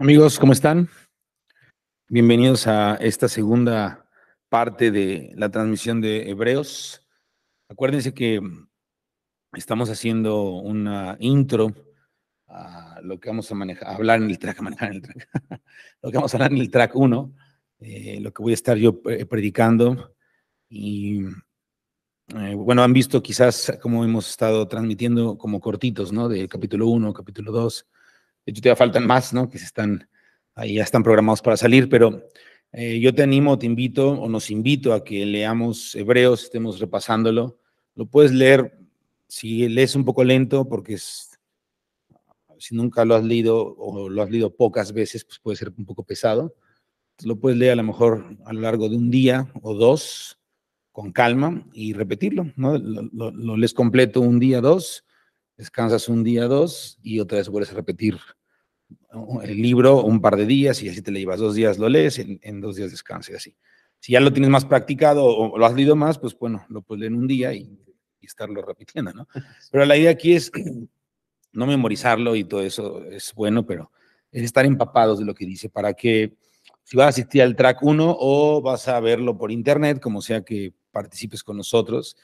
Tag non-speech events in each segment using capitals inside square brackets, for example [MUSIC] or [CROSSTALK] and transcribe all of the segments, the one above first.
Amigos, ¿cómo están? Bienvenidos a esta segunda parte de la transmisión de Hebreos. Acuérdense que estamos haciendo una intro a lo que vamos a manejar, hablar en el track, manejar el track, [LAUGHS] lo que vamos a hablar en el track 1, eh, lo que voy a estar yo predicando. Y eh, bueno, han visto quizás cómo hemos estado transmitiendo como cortitos, ¿no? Del capítulo 1, capítulo 2 de hecho, te faltan más, ¿no? Que se están, ahí ya están programados para salir, pero eh, yo te animo, te invito o nos invito a que leamos Hebreos, estemos repasándolo. Lo puedes leer, si lees un poco lento, porque si nunca lo has leído o lo has leído pocas veces, pues puede ser un poco pesado. lo puedes leer a lo mejor a lo largo de un día o dos, con calma, y repetirlo, ¿no? Lo, lees completo un día, dos, descansas un día, dos, y otra vez vuelves a repetir el libro un par de días y así te le llevas dos días lo lees, en, dos días y así. Si ya lo tienes más practicado o, lo has leído más, pues bueno, lo puedes leer en un día y, estarlo repitiendo, ¿no? [LAUGHS] Pero la idea aquí es [CLEARS THROAT] no memorizarlo y todo eso es bueno, pero es estar empapados de lo que dice para que si vas a asistir al track 1 o vas a verlo por internet, como sea que participes con nosotros,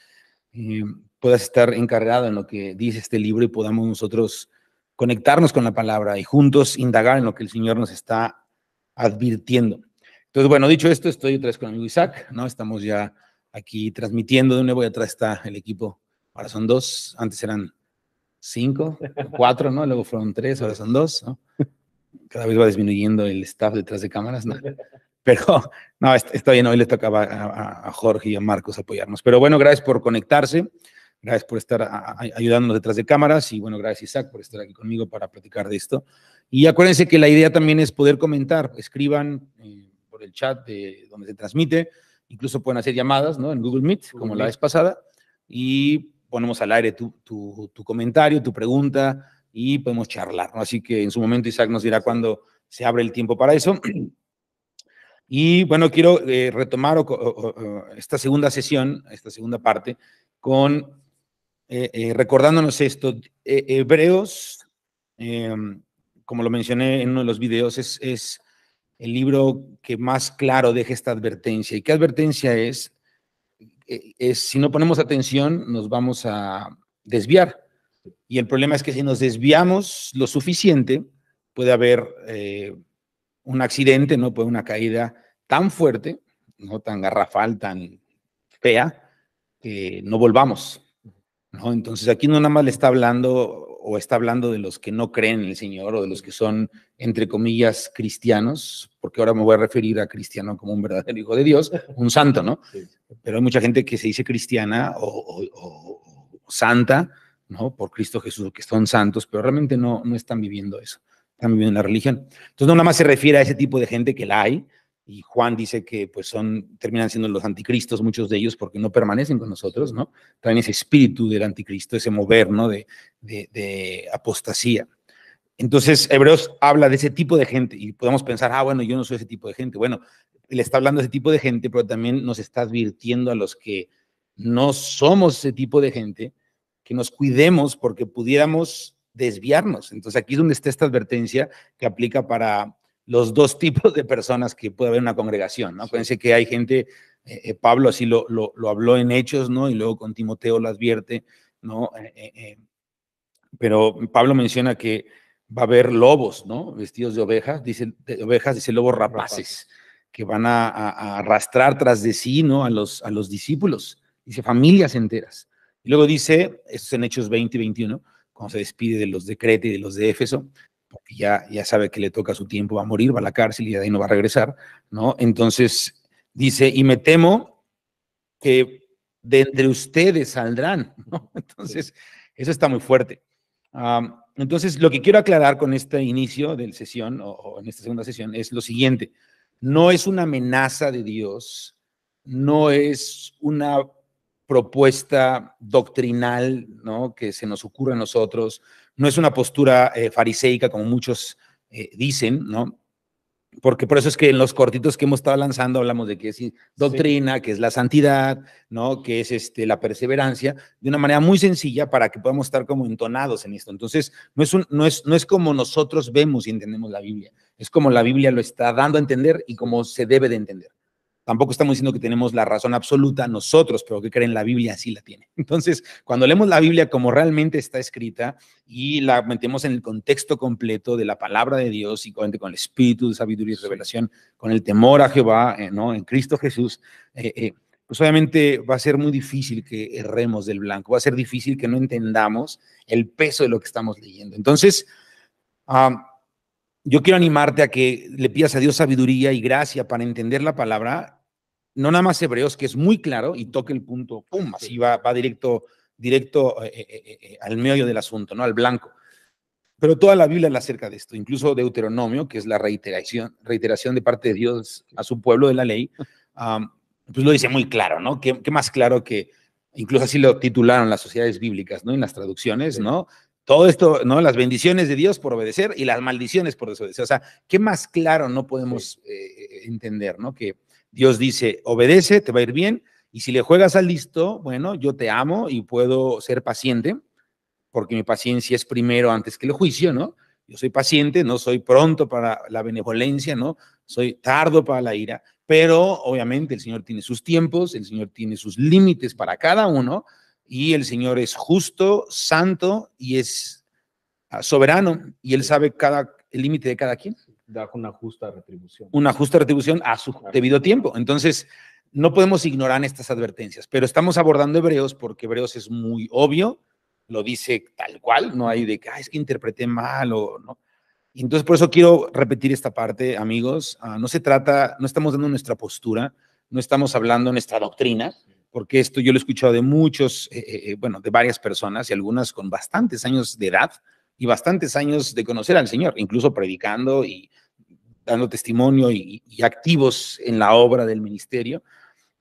eh, puedas estar encargado en lo que dice este libro y podamos nosotros conectarnos con la palabra y juntos indagar en lo que el Señor nos está advirtiendo. Entonces, bueno, dicho esto, estoy otra vez con el amigo Isaac, ¿no? Estamos ya aquí transmitiendo de nuevo y atrás está el equipo. Ahora son dos, antes eran cinco, cuatro, ¿no? Luego fueron tres, ahora son dos, ¿no? Cada vez va disminuyendo el staff detrás de cámaras, ¿no? Pero, no, está bien, hoy le tocaba a, a Jorge y a Marcos apoyarnos. Pero bueno, gracias por conectarse. Gracias por estar ayudándonos detrás de cámaras y bueno, gracias Isaac por estar aquí conmigo para platicar de esto. Y acuérdense que la idea también es poder comentar, escriban eh, por el chat de donde se transmite, incluso pueden hacer llamadas ¿no? en Google Meet, como la vez pasada, y ponemos al aire tu, tu, tu comentario, tu pregunta y podemos charlar. Así que en su momento Isaac nos dirá cuándo se abre el tiempo para eso. Y bueno, quiero eh, retomar esta segunda sesión, esta segunda parte, con eh, eh, recordándonos esto, eh, Hebreos, em, como lo mencioné en uno de los videos, es, el libro que más claro deja esta advertencia. ¿Y qué advertencia es? es? Si no ponemos atención, nos vamos a desviar. Y el problema es que si nos desviamos lo suficiente, puede haber un accidente, ¿no? Puede una caída tan fuerte, no tan garrafal, tan fea, que no volvamos. Entonces aquí no nada más le está hablando o está hablando de los que no creen en el Señor o de los que son, entre comillas, cristianos, porque ahora me voy a referir a cristiano como un verdadero hijo de Dios, un santo, ¿no? Pero hay mucha gente que se dice cristiana o, santa, ¿no? Por Cristo Jesús, que son santos, pero realmente no, no están viviendo eso, están viviendo la religión. Entonces no nada más se refiere a ese tipo de gente que la hay, y Juan dice que pues son, terminan siendo los anticristos muchos de ellos porque no permanecen con nosotros, ¿no? Traen ese espíritu del anticristo, ese mover, ¿no? De, de, apostasía. Entonces, Hebreos habla de ese tipo de gente y podemos pensar, ah, bueno, yo no soy ese tipo de gente. Bueno, le está hablando a ese tipo de gente, pero también nos está advirtiendo a los que no somos ese tipo de gente, que nos cuidemos porque pudiéramos desviarnos. Entonces, aquí es donde está esta advertencia que aplica para los dos [LAUGHS] tipos de personas que puede haber en una congregación, ¿no? Acuérdense que hay gente, eh, eh, Pablo así lo, habló en Hechos, ¿no? Y luego con Timoteo lo advierte, ¿no? Eh, pero Pablo menciona que va a haber lobos, ¿no? Vestidos de ovejas, dice, de ovejas, dice lobos rapaces, que van a, arrastrar tras de sí, ¿no? A los, a los discípulos, dice familias enteras. Y luego dice, esto es en Hechos 20 y 21, cuando se despide de los de Creta y de los de Éfeso, ya, ya sabe que le toca su tiempo, va a morir, va a la cárcel y de ahí no va a regresar, ¿no? Entonces dice, y me temo que de entre ustedes saldrán, [LAUGHS] Entonces, eso está muy fuerte. entonces, lo que quiero aclarar con este inicio de la sesión, o, en esta segunda sesión, es lo siguiente. No es una amenaza de Dios, no es una propuesta doctrinal, ¿no? Que se nos ocurra a nosotros, no es una postura eh, fariseica como muchos eh, dicen, ¿no? Porque por eso es que en los cortitos que hemos estado lanzando hablamos de que es doctrina, que es la santidad, ¿no? Que es este, la perseverancia, de una manera muy sencilla para que podamos estar como entonados en esto. Entonces, no es, un, no es, no es como nosotros vemos y entendemos la Biblia, es como la Biblia lo está dando a entender y como se debe de entender. Tampoco estamos diciendo que tenemos la razón absoluta nosotros, pero que creen la Biblia así la tiene. [LAUGHS] Entonces, cuando leemos la Biblia como realmente está escrita y la metemos en el contexto completo de la palabra de Dios y con el espíritu de sabiduría y revelación, con el temor a Jehová, eh, ¿no? En Cristo Jesús, eh, eh, pues obviamente va a ser muy difícil que erremos del blanco, va a ser difícil que no entendamos el peso de lo que estamos leyendo. Entonces, yo quiero animarte a que le pidas a Dios sabiduría y gracia para entender la palabra no nada más Hebreos, que es muy claro y toque el punto, pum, así va, va directo, directo eh, eh, eh, al medio del asunto, ¿no? Al blanco. Pero toda la Biblia habla acerca de esto, incluso Deuteronomio, que es la reiteración, reiteración de parte de Dios a su pueblo de la ley, pues lo dice muy claro, ¿no? ¿Qué, qué más claro que, incluso así lo titularon las sociedades bíblicas, ¿no? En las traducciones, ¿no? Todo esto, ¿no? Las bendiciones de Dios por obedecer y las maldiciones por desobedecer. O sea, ¿qué más claro no podemos entender, ¿no? Que Dios dice, obedece, te va a ir bien, y si le juegas al listo, bueno, yo te amo y puedo ser paciente, porque mi paciencia es primero antes que el juicio, ¿no? Yo soy paciente, no soy pronto para la benevolencia, ¿no? Soy tardo para la ira, pero obviamente el Señor tiene sus tiempos, el Señor tiene sus límites para cada uno, y el Señor es justo, santo y es ah, soberano, y Él sabe cada, el límite de cada quien da una justa retribución. Una justa retribución a su debido tiempo. Entonces, no podemos ignorar estas advertencias, pero estamos abordando Hebreos porque Hebreos es muy obvio, lo dice tal cual, no hay de que, ah, es que interpreté mal o no. entonces, por eso quiero repetir esta parte, amigos. Ah, no se trata, no estamos dando nuestra postura, no estamos hablando nuestra doctrina, porque esto yo lo he escuchado de muchos, eh, eh, eh, bueno, de varias personas y algunas con bastantes años de edad, y bastantes años de conocer al Señor, incluso predicando y dando testimonio y, activos en la obra del ministerio.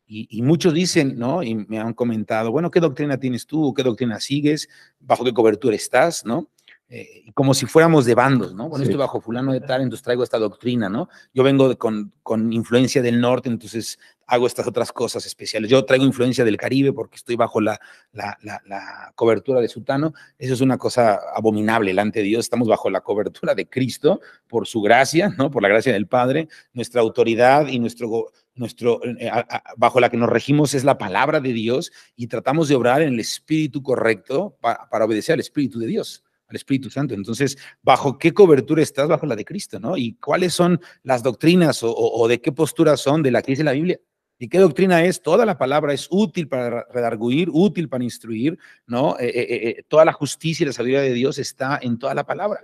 Y, muchos dicen, ¿no? Y me han comentado, bueno, ¿qué doctrina tienes tú? ¿Qué doctrina sigues? ¿Bajo qué cobertura estás? ¿No? Eh, como si fuéramos de bandos, ¿no? Bueno, estoy bajo fulano de tal, entonces traigo esta doctrina, ¿no? Yo vengo con, con, influencia del norte, entonces hago estas otras cosas especiales. Yo traigo influencia del Caribe porque estoy bajo la, la, la, cobertura de Sutano. Eso es una cosa abominable delante de Dios. Estamos bajo la cobertura de Cristo por su gracia, ¿no? por la gracia del Padre. Nuestra autoridad y nuestro, nuestro eh, bajo la que nos regimos es la palabra de Dios y tratamos de obrar en el espíritu correcto para, obedecer al espíritu de Dios al Espíritu Santo. Entonces, ¿bajo qué cobertura estás? Bajo la de Cristo, ¿no? ¿Y cuáles son las doctrinas o, de qué postura son de la que dice la Biblia? ¿Y qué doctrina es? Toda la palabra es útil para redarguir, útil para instruir, ¿no? Eh, eh, eh, toda la justicia y la sabiduría de Dios está en toda la palabra.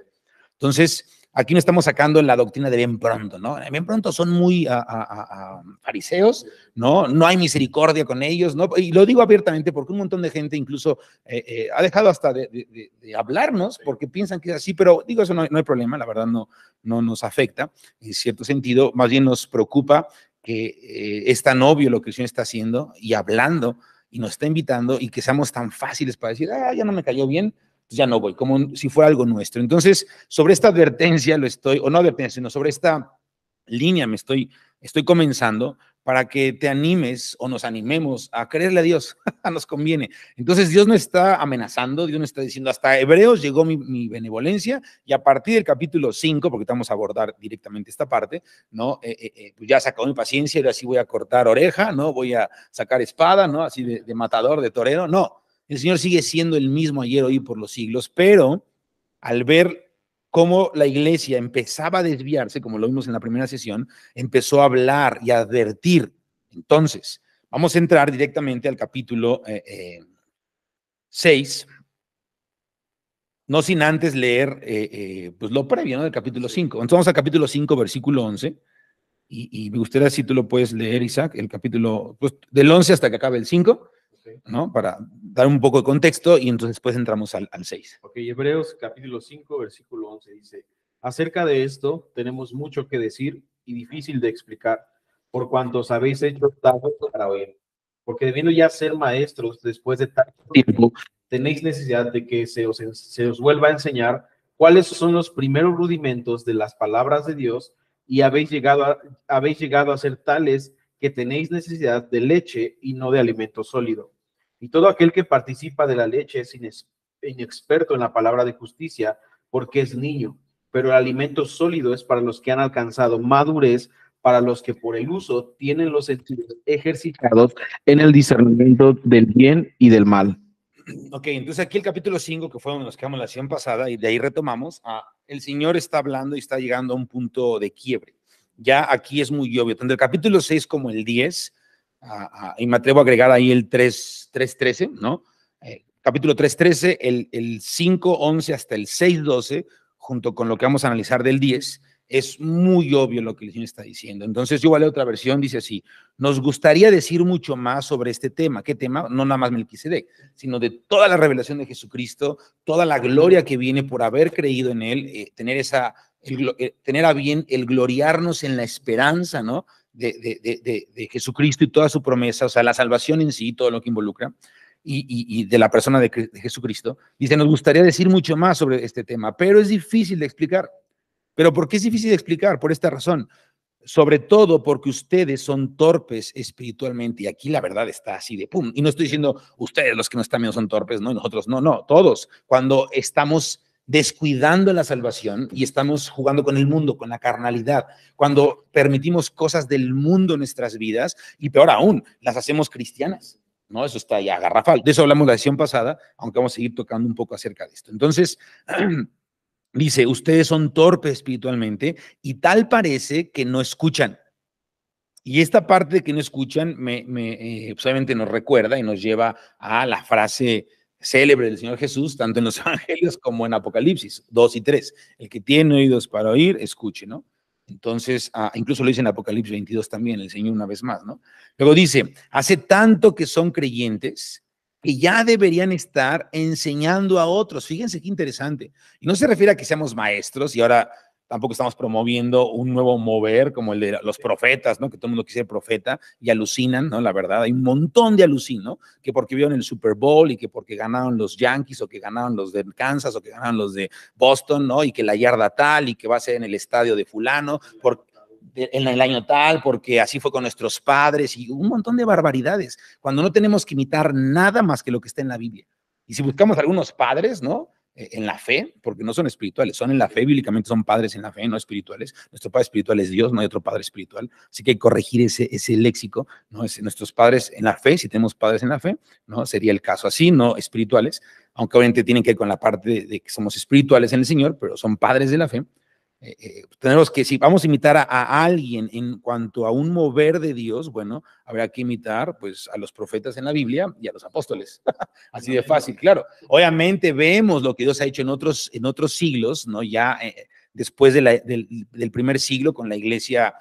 Entonces, aquí no estamos sacando la doctrina de bien pronto, ¿no? Bien pronto son muy a, fariseos, ¿no? No hay misericordia con ellos, ¿no? Y lo digo abiertamente porque un montón de gente incluso ha dejado hasta de, hablarnos porque piensan que es así, pero digo, eso no, hay problema, la verdad no, no nos afecta en cierto sentido, más bien nos preocupa que eh, es tan obvio lo que el Señor está haciendo y hablando y nos está invitando y que seamos tan fáciles para decir, ah, ya no me cayó bien, pues ya no voy, como si fuera algo nuestro. Entonces, sobre esta advertencia lo estoy, o no advertencia, sino sobre esta línea me estoy, estoy comenzando, para que te animes o nos animemos a creerle a Dios. [LAUGHS] nos conviene. Entonces Dios no está amenazando, Dios no está diciendo, hasta Hebreos llegó mi, benevolencia y a partir del capítulo 5, porque estamos a abordar directamente esta parte, ¿no? Eh, eh, eh, pues ya sacó mi paciencia y así voy a cortar oreja, ¿no? Voy a sacar espada, ¿no? Así de, de matador, de torero. No, el Señor sigue siendo el mismo ayer, hoy, por los siglos, pero al ver cómo la iglesia empezaba a desviarse, como lo vimos en la primera sesión, empezó a hablar y a advertir. Entonces, vamos a entrar directamente al capítulo 6, eh, eh, no sin antes leer eh, pues lo previo del capítulo 5. Entonces vamos al capítulo 5, versículo 11. Y, y me gustaría si tú lo puedes leer, Isaac, el capítulo pues, del 11 hasta que acabe el 5. ¿no? Para dar un poco de contexto y entonces después entramos al, 6. Hebreos capítulo 5, versículo 11 dice, acerca de esto tenemos mucho que decir y difícil de explicar, por cuanto os habéis hecho tanto para oír, porque debiendo ya ser maestros después de tanto tiempo, tenéis necesidad de que se os, vuelva a enseñar cuáles son los primeros rudimentos de las palabras de Dios y habéis llegado habéis llegado a ser tales que tenéis necesidad de leche y no de alimento sólido. Y todo aquel que participa de la leche es inexperto en la palabra de justicia porque es niño, pero el alimento sólido es para los que han alcanzado madurez, para los que por el uso tienen los sentidos ejercitados en el discernimiento del bien y del mal. Ok, entonces aquí el capítulo 5, que fue donde nos quedamos la sesión pasada, y de ahí retomamos, el Señor está hablando y está llegando a un punto de quiebre. Ya aquí es muy obvio, tanto el capítulo 6 como el 10 y me atrevo a agregar ahí el 3.13, ¿no? Eh, capítulo 3.13, el, el 5.11 hasta el 6.12, junto con lo que vamos a analizar del 10, es muy obvio lo que el Señor está diciendo. Entonces yo leer otra versión, dice así, nos gustaría decir mucho más sobre este tema. ¿Qué tema? No nada más Melquisedec, sino de toda la revelación de Jesucristo, toda la gloria que viene por haber creído en Él, eh, tener esa... Eh, tener a bien el gloriarnos en la esperanza, ¿no? de, de, Jesucristo y toda su promesa, o sea, la salvación en sí, todo lo que involucra, y, y, de la persona de, Jesucristo. Dice, nos gustaría decir mucho más sobre este tema, pero es difícil de explicar. ¿Pero por qué es difícil de explicar? Por esta razón. Sobre todo porque ustedes son torpes espiritualmente y aquí la verdad está así de pum. Y no estoy diciendo ustedes los que no están bien son torpes, no, nosotros no, no, todos. Cuando estamos descuidando la salvación y estamos jugando con el mundo, con la carnalidad, cuando permitimos cosas del mundo en nuestras vidas y peor aún, las hacemos cristianas. ¿no? Eso está ya garrafal. De eso hablamos la sesión pasada, aunque vamos a seguir tocando un poco acerca de esto. Entonces, [CLEARS THROAT] dice, ustedes son torpes espiritualmente y tal parece que no escuchan. Y esta parte de que no escuchan, me, eh, obviamente nos recuerda y nos lleva a la frase célebre del Señor Jesús, tanto en los [LAUGHS] Evangelios como en Apocalipsis 2 y 3. El que tiene oídos para oír, escuche, ¿no? Entonces, ah, incluso lo dice en Apocalipsis 22 también, el Señor una vez más, ¿no? Luego dice, hace tanto que son creyentes que ya deberían estar enseñando a otros. Fíjense qué interesante. Y no se refiere a que seamos maestros y ahora tampoco estamos promoviendo un nuevo mover como el de los profetas, ¿no? Que todo el mundo quisiera profeta y alucinan, ¿no? La verdad, hay un montón de alucino Que porque vieron el Super Bowl y que porque ganaron los Yankees o que ganaron los de Kansas o que ganaron los de Boston, ¿no? Y que la yarda tal y que va a ser en el estadio de fulano, en el año tal, porque así fue con nuestros padres y un montón de barbaridades, cuando no tenemos que imitar nada más que lo que está en la Biblia. Y si buscamos algunos padres, ¿no? Eh, en la fe, porque no son espirituales, son en la fe, bíblicamente son padres en la fe, no espirituales. Nuestro padre espiritual es Dios, no hay otro padre espiritual. Así que hay que corregir ese, ese léxico, ¿no? Es, nuestros padres en la fe, si tenemos padres en la fe, ¿no? Sería el caso así, no espirituales, aunque obviamente tienen que ver con la parte de que somos espirituales en el Señor, pero son padres de la fe, eh, eh, tenemos que, si vamos a imitar a, alguien en cuanto a un mover de Dios, bueno, habrá que imitar pues a los profetas en la Biblia y a los apóstoles. [LAUGHS] Así de fácil, claro. Obviamente vemos lo que Dios ha hecho en otros, en otros siglos, ¿no? Ya eh, después del, primer siglo con la iglesia,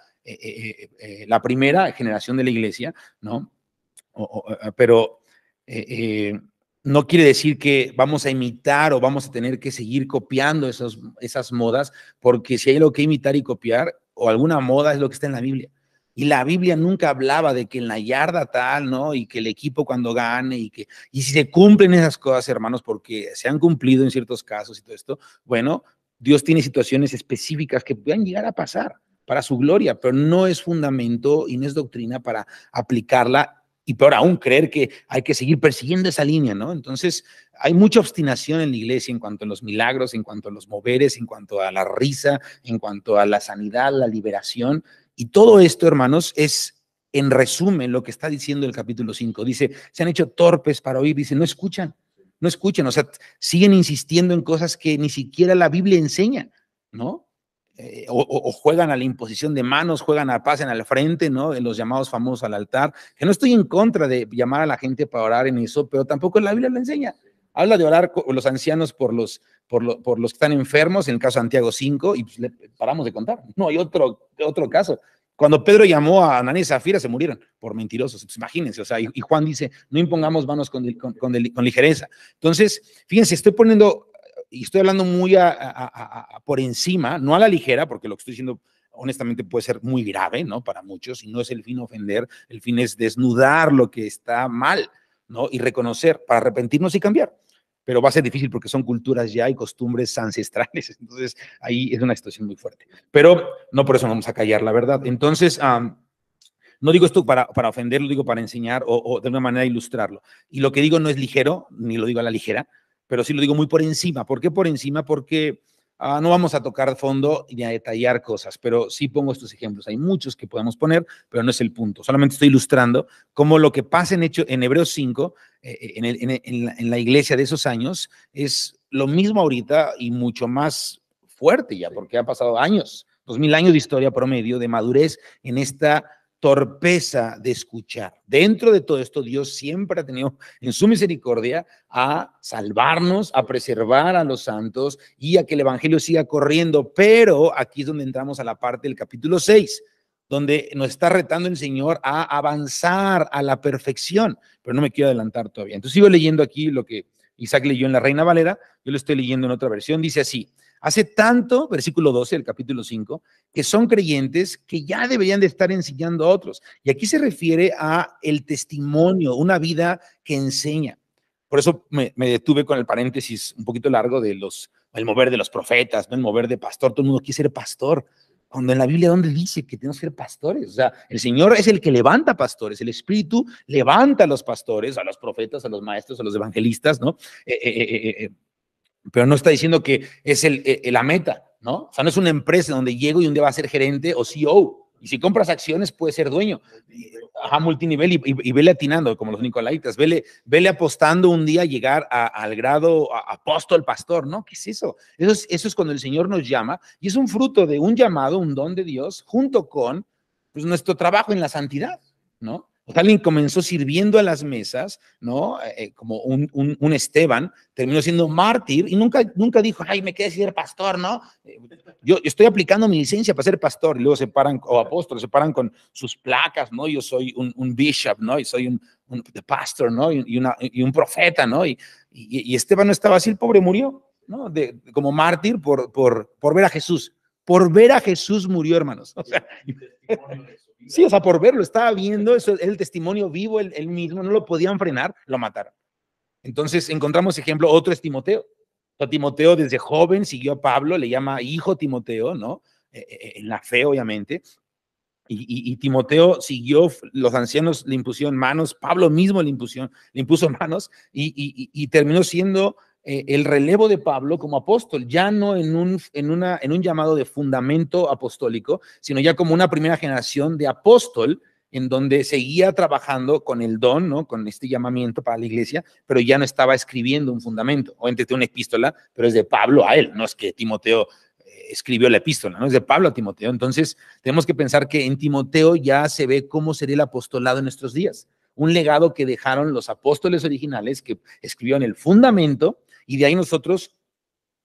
la primera generación de la iglesia, ¿no? pero no quiere decir que vamos a imitar o vamos a tener que seguir copiando esos, esas modas, porque si hay algo que imitar y copiar, o alguna moda es lo que está en la Biblia. Y la Biblia nunca hablaba de que en la yarda tal, ¿no? Y que el equipo cuando gane y que... Y si se cumplen esas cosas, hermanos, porque se han cumplido en ciertos casos y todo esto, bueno, Dios tiene situaciones específicas que puedan llegar a pasar para su gloria, pero no es fundamento y no es doctrina para aplicarla y peor aún, creer que hay que seguir persiguiendo esa línea, ¿no? Entonces, hay mucha obstinación en la iglesia en cuanto a los milagros, en cuanto a los moveres, en cuanto a la risa, en cuanto a la sanidad, la liberación. Y todo esto, hermanos, es en resumen lo que está diciendo el capítulo 5. Dice, se han hecho torpes para oír, dice, no escuchan, no escuchan, o sea, siguen insistiendo en cosas que ni siquiera la Biblia enseña, ¿no? Eh, o, juegan a la imposición de manos, juegan a en al frente, ¿no? En los llamados famosos al altar, que no estoy en contra de llamar a la gente para orar en eso, pero tampoco la Biblia lo enseña. Habla de orar con los ancianos por los, por, los que están enfermos, en el caso de Santiago 5, y pues paramos de contar. No hay otro, otro caso. Cuando Pedro llamó a Ananías y Zafira, se murieron por mentirosos. Pues imagínense, o sea, y, Juan dice, no impongamos manos con, con ligereza. Entonces, fíjense, estoy poniendo y estoy hablando muy por encima, no a la ligera, porque lo que estoy diciendo honestamente puede ser muy grave, ¿no? Para muchos, y no es el fin ofender, el fin es desnudar lo que está mal, ¿no? Y reconocer, para arrepentirnos y cambiar. Pero va a ser difícil porque son culturas ya y costumbres ancestrales. [LAUGHS] Entonces, ahí es una situación muy fuerte. Pero no por eso vamos a callar, la verdad. Entonces, no digo esto para, para ofenderlo, digo para enseñar o, de alguna manera ilustrarlo. Y lo que digo no es ligero, ni lo digo a la ligera, pero sí lo digo muy por encima. ¿Por qué por encima? Porque ah, no vamos a tocar fondo ni a detallar cosas, pero sí pongo estos ejemplos. Hay muchos que podemos poner, pero no es el punto. Solamente estoy ilustrando cómo lo que pasa en, hecho, en Hebreos 5, eh, eh, en, en, la, en la iglesia de esos años, es lo mismo ahorita y mucho más fuerte ya, porque han pasado años, dos mil años de historia promedio, de madurez en esta torpeza de escuchar. Dentro de todo esto, Dios siempre ha tenido en su misericordia a salvarnos, a preservar a los santos y a que el Evangelio siga corriendo. Pero aquí es donde entramos a la parte del capítulo 6, donde nos está retando el Señor a avanzar a la perfección. Pero no me quiero adelantar todavía. Entonces sigo leyendo aquí lo que Isaac leyó en la Reina Valera, yo lo estoy leyendo en otra versión. Dice así, Hace tanto, versículo 12 del capítulo 5, que son creyentes que ya deberían de estar enseñando a otros. Y aquí se refiere a el testimonio, una vida que enseña. Por eso me, detuve con el paréntesis un poquito largo de los, el mover de los profetas, no el mover de pastor. Todo el mundo quiere ser pastor. Cuando en la Biblia, ¿dónde dice que tenemos que ser pastores? O sea, el Señor es el que levanta pastores, el Espíritu levanta a los pastores, a los profetas, a los maestros, a los evangelistas, ¿no? Eh, eh, eh, pero no está diciendo que es el, e, e, la meta, ¿no? O sea, no es una empresa donde llego y un día va a ser gerente o CEO. Y si compras acciones, puede ser dueño. a multinivel y, y, vele atinando, como los Nicolaitas. Vele, apostando un día llegar a, al grado apóstol, pastor, ¿no? ¿Qué es eso? Eso es, eso es cuando el Señor nos llama y es un fruto de un llamado, un don de Dios, junto con pues, nuestro trabajo en la santidad, ¿no? alguien comenzó sirviendo a las mesas, ¿no? Eh, eh, como un, un, Esteban, terminó siendo mártir y nunca, nunca dijo, ay, me quedé ser pastor, ¿no? Eh, yo estoy aplicando mi licencia para ser pastor y luego se paran, o apóstoles, se paran con sus placas, ¿no? Yo soy un, bishop, ¿no? Y soy un, pastor, ¿no? Y, una, y, un profeta, ¿no? Y, y, Esteban no estaba así, el pobre murió, ¿no? De, como mártir por, por, por ver a Jesús. Por ver a Jesús murió, hermanos. [LAUGHS] O sea, Sí, o sea, por verlo, estaba viendo, eso es el testimonio vivo, él, mismo, no lo podían frenar, lo mataron. Entonces encontramos ejemplo, otro es Timoteo. Timoteo desde joven siguió a Pablo, le llama hijo Timoteo, ¿no? Eh, eh, eh, en la fe, obviamente. Y, Timoteo siguió, los ancianos le impusieron manos, Pablo mismo le, impusión le impuso [LAUGHS] manos y terminó siendo eh, el relevo de Pablo como apóstol, ya no en un, en, una, en un llamado de fundamento apostólico, sino ya como una primera generación de apóstol, en donde seguía trabajando con el don, ¿no? con este llamamiento para la iglesia, pero ya no estaba escribiendo un fundamento. O entre una epístola, pero es de Pablo a él, no es que Timoteo eh, escribió la epístola, ¿no? Es de Pablo a Timoteo. Entonces, tenemos que pensar que en Timoteo ya se ve cómo sería el apostolado en nuestros días. Un legado que dejaron los apóstoles originales que escribieron el fundamento y de ahí nosotros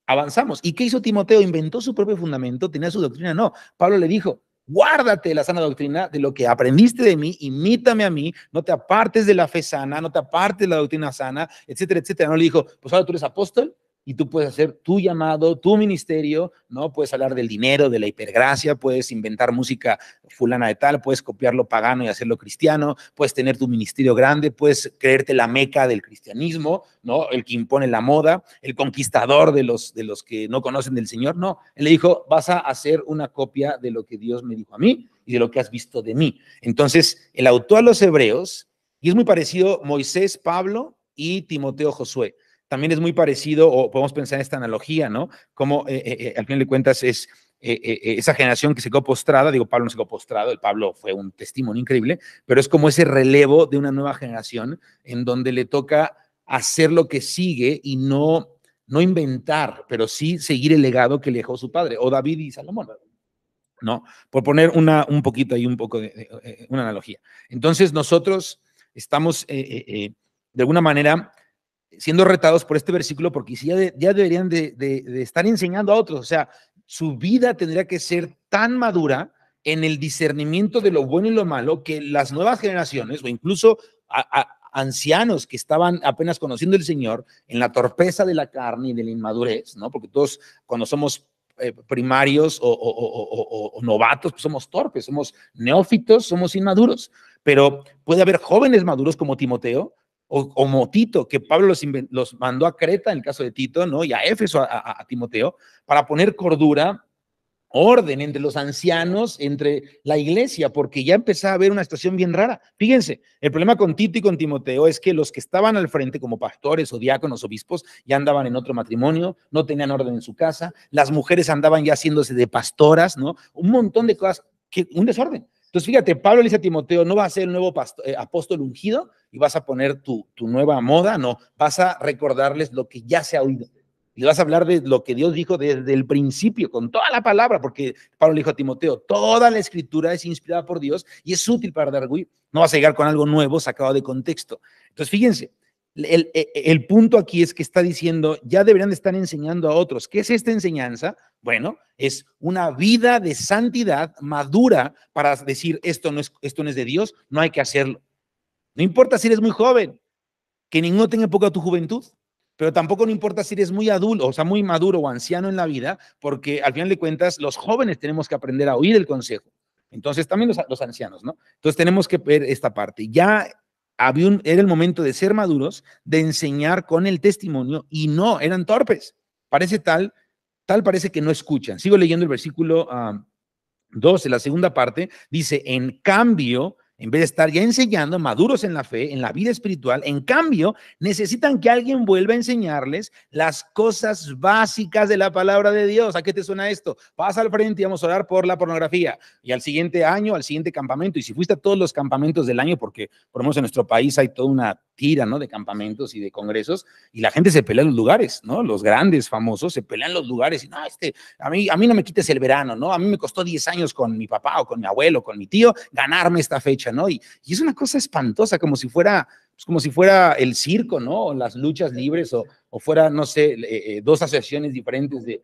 avanzamos. ¿Y qué hizo Timoteo? ¿Inventó su propio fundamento? ¿Tenía su doctrina? No. Pablo le dijo, guárdate la sana doctrina de lo que aprendiste de mí, imítame a mí, no te apartes de la fe sana, no te apartes de la doctrina sana, etcétera, etcétera. No le dijo, pues ahora tú eres apóstol, y tú puedes hacer tu llamado, tu ministerio, ¿no? Puedes hablar del dinero, de la hipergracia, puedes inventar música fulana de tal, puedes copiar lo pagano y hacerlo cristiano, puedes tener tu ministerio grande, puedes creerte la meca del cristianismo, ¿no? El que impone la moda, el conquistador de los, de los que no conocen del Señor, no. Él le dijo, vas a hacer una copia de lo que Dios me dijo a mí y de lo que has visto de mí. Entonces, el autor a los hebreos, y es muy parecido Moisés, Pablo y Timoteo, Josué también es muy parecido, o podemos pensar en esta analogía, ¿no? Como eh, eh, eh, al fin de cuentas es esa generación que se quedó postrada, digo, Pablo no se quedó postrado, el Pablo fue un testimonio increíble, pero es como ese relevo de una nueva generación en donde le toca hacer lo que sigue y no, no inventar, pero sí seguir el legado que le dejó su padre, o David y Salomón. ¿no? Por poner una, un poquito ahí, un poco de, una analogía. Entonces, nosotros estamos, de alguna manera, siendo retados por este versículo porque si ya, deberían de, estar enseñando a otros. O sea, su vida tendría que ser tan madura en el discernimiento de lo bueno y lo malo que las nuevas generaciones o incluso ancianos que estaban apenas conociendo el Señor en la torpeza de la carne y de la inmadurez, ¿no? Porque todos cuando somos eh, primarios o, o novatos, pues somos torpes, somos neófitos, somos inmaduros. Pero puede haber jóvenes maduros como Timoteo, o, como Tito, que Pablo los, mandó a Creta, en el caso de Tito, ¿no? y a Éfeso, a, Timoteo, para poner cordura, orden entre los ancianos, entre la iglesia, porque ya empezaba a haber una situación bien rara. Fíjense, el problema con Tito y con Timoteo es que los que estaban al frente como pastores o diáconos, obispos, ya andaban en otro matrimonio, no tenían orden en su casa, las mujeres andaban ya haciéndose de pastoras, ¿no? Un montón de cosas, que, un desorden. Entonces, fíjate, Pablo le dice a Timoteo, no vas a ser el nuevo eh, apóstol ungido y vas a poner tu, nueva moda, no, vas a recordarles lo que ya se ha oído. Y vas a hablar de lo que Dios dijo desde el principio, con toda la palabra, porque Pablo le dijo a Timoteo, toda la escritura es inspirada por Dios y es útil para dar No vas a llegar con algo nuevo sacado de contexto. Entonces, fíjense, e, e, el, punto aquí es que está diciendo, ya deberían de estar enseñando a otros. ¿Qué es esta enseñanza? Bueno, es una vida de santidad madura para decir, esto no es, esto es de Dios, no hay que hacerlo. No importa si eres muy joven, que ninguno tenga poca tu juventud, pero tampoco no importa si eres muy adulto, o sea, muy maduro o anciano en la vida, porque al final de cuentas los jóvenes tenemos que aprender a oír el consejo. Entonces, también los, los ancianos, ¿no? Entonces, tenemos que ver esta parte. Ya era el momento de ser maduros, de enseñar con el testimonio y no, eran torpes. Parece tal, tal parece que no escuchan. Sigo leyendo el versículo 12, la segunda parte, dice, en cambio, en vez de estar ya enseñando, maduros en la fe, en la vida espiritual, en cambio, necesitan que alguien vuelva a enseñarles las cosas básicas de la palabra de Dios. ¿A qué te suena esto? Pasa al frente y vamos a orar por la pornografía. Y al siguiente año, al siguiente campamento, y si fuiste a todos los campamentos del año, porque por lo menos en nuestro país hay toda una tira, ¿no? De campamentos y de congresos, y la gente se pelea en los lugares, ¿no? Los grandes famosos se pelean los lugares y no, este, a mí, a mí no me quites el verano, ¿no? A mí me costó 10 años con mi papá o con mi abuelo, con mi tío, ganarme esta fecha, ¿no? Y, y es una cosa espantosa, como si fuera es como si fuera el circo, ¿no? O las luchas libres o, fuera, no sé, eh, eh, dos asociaciones diferentes de,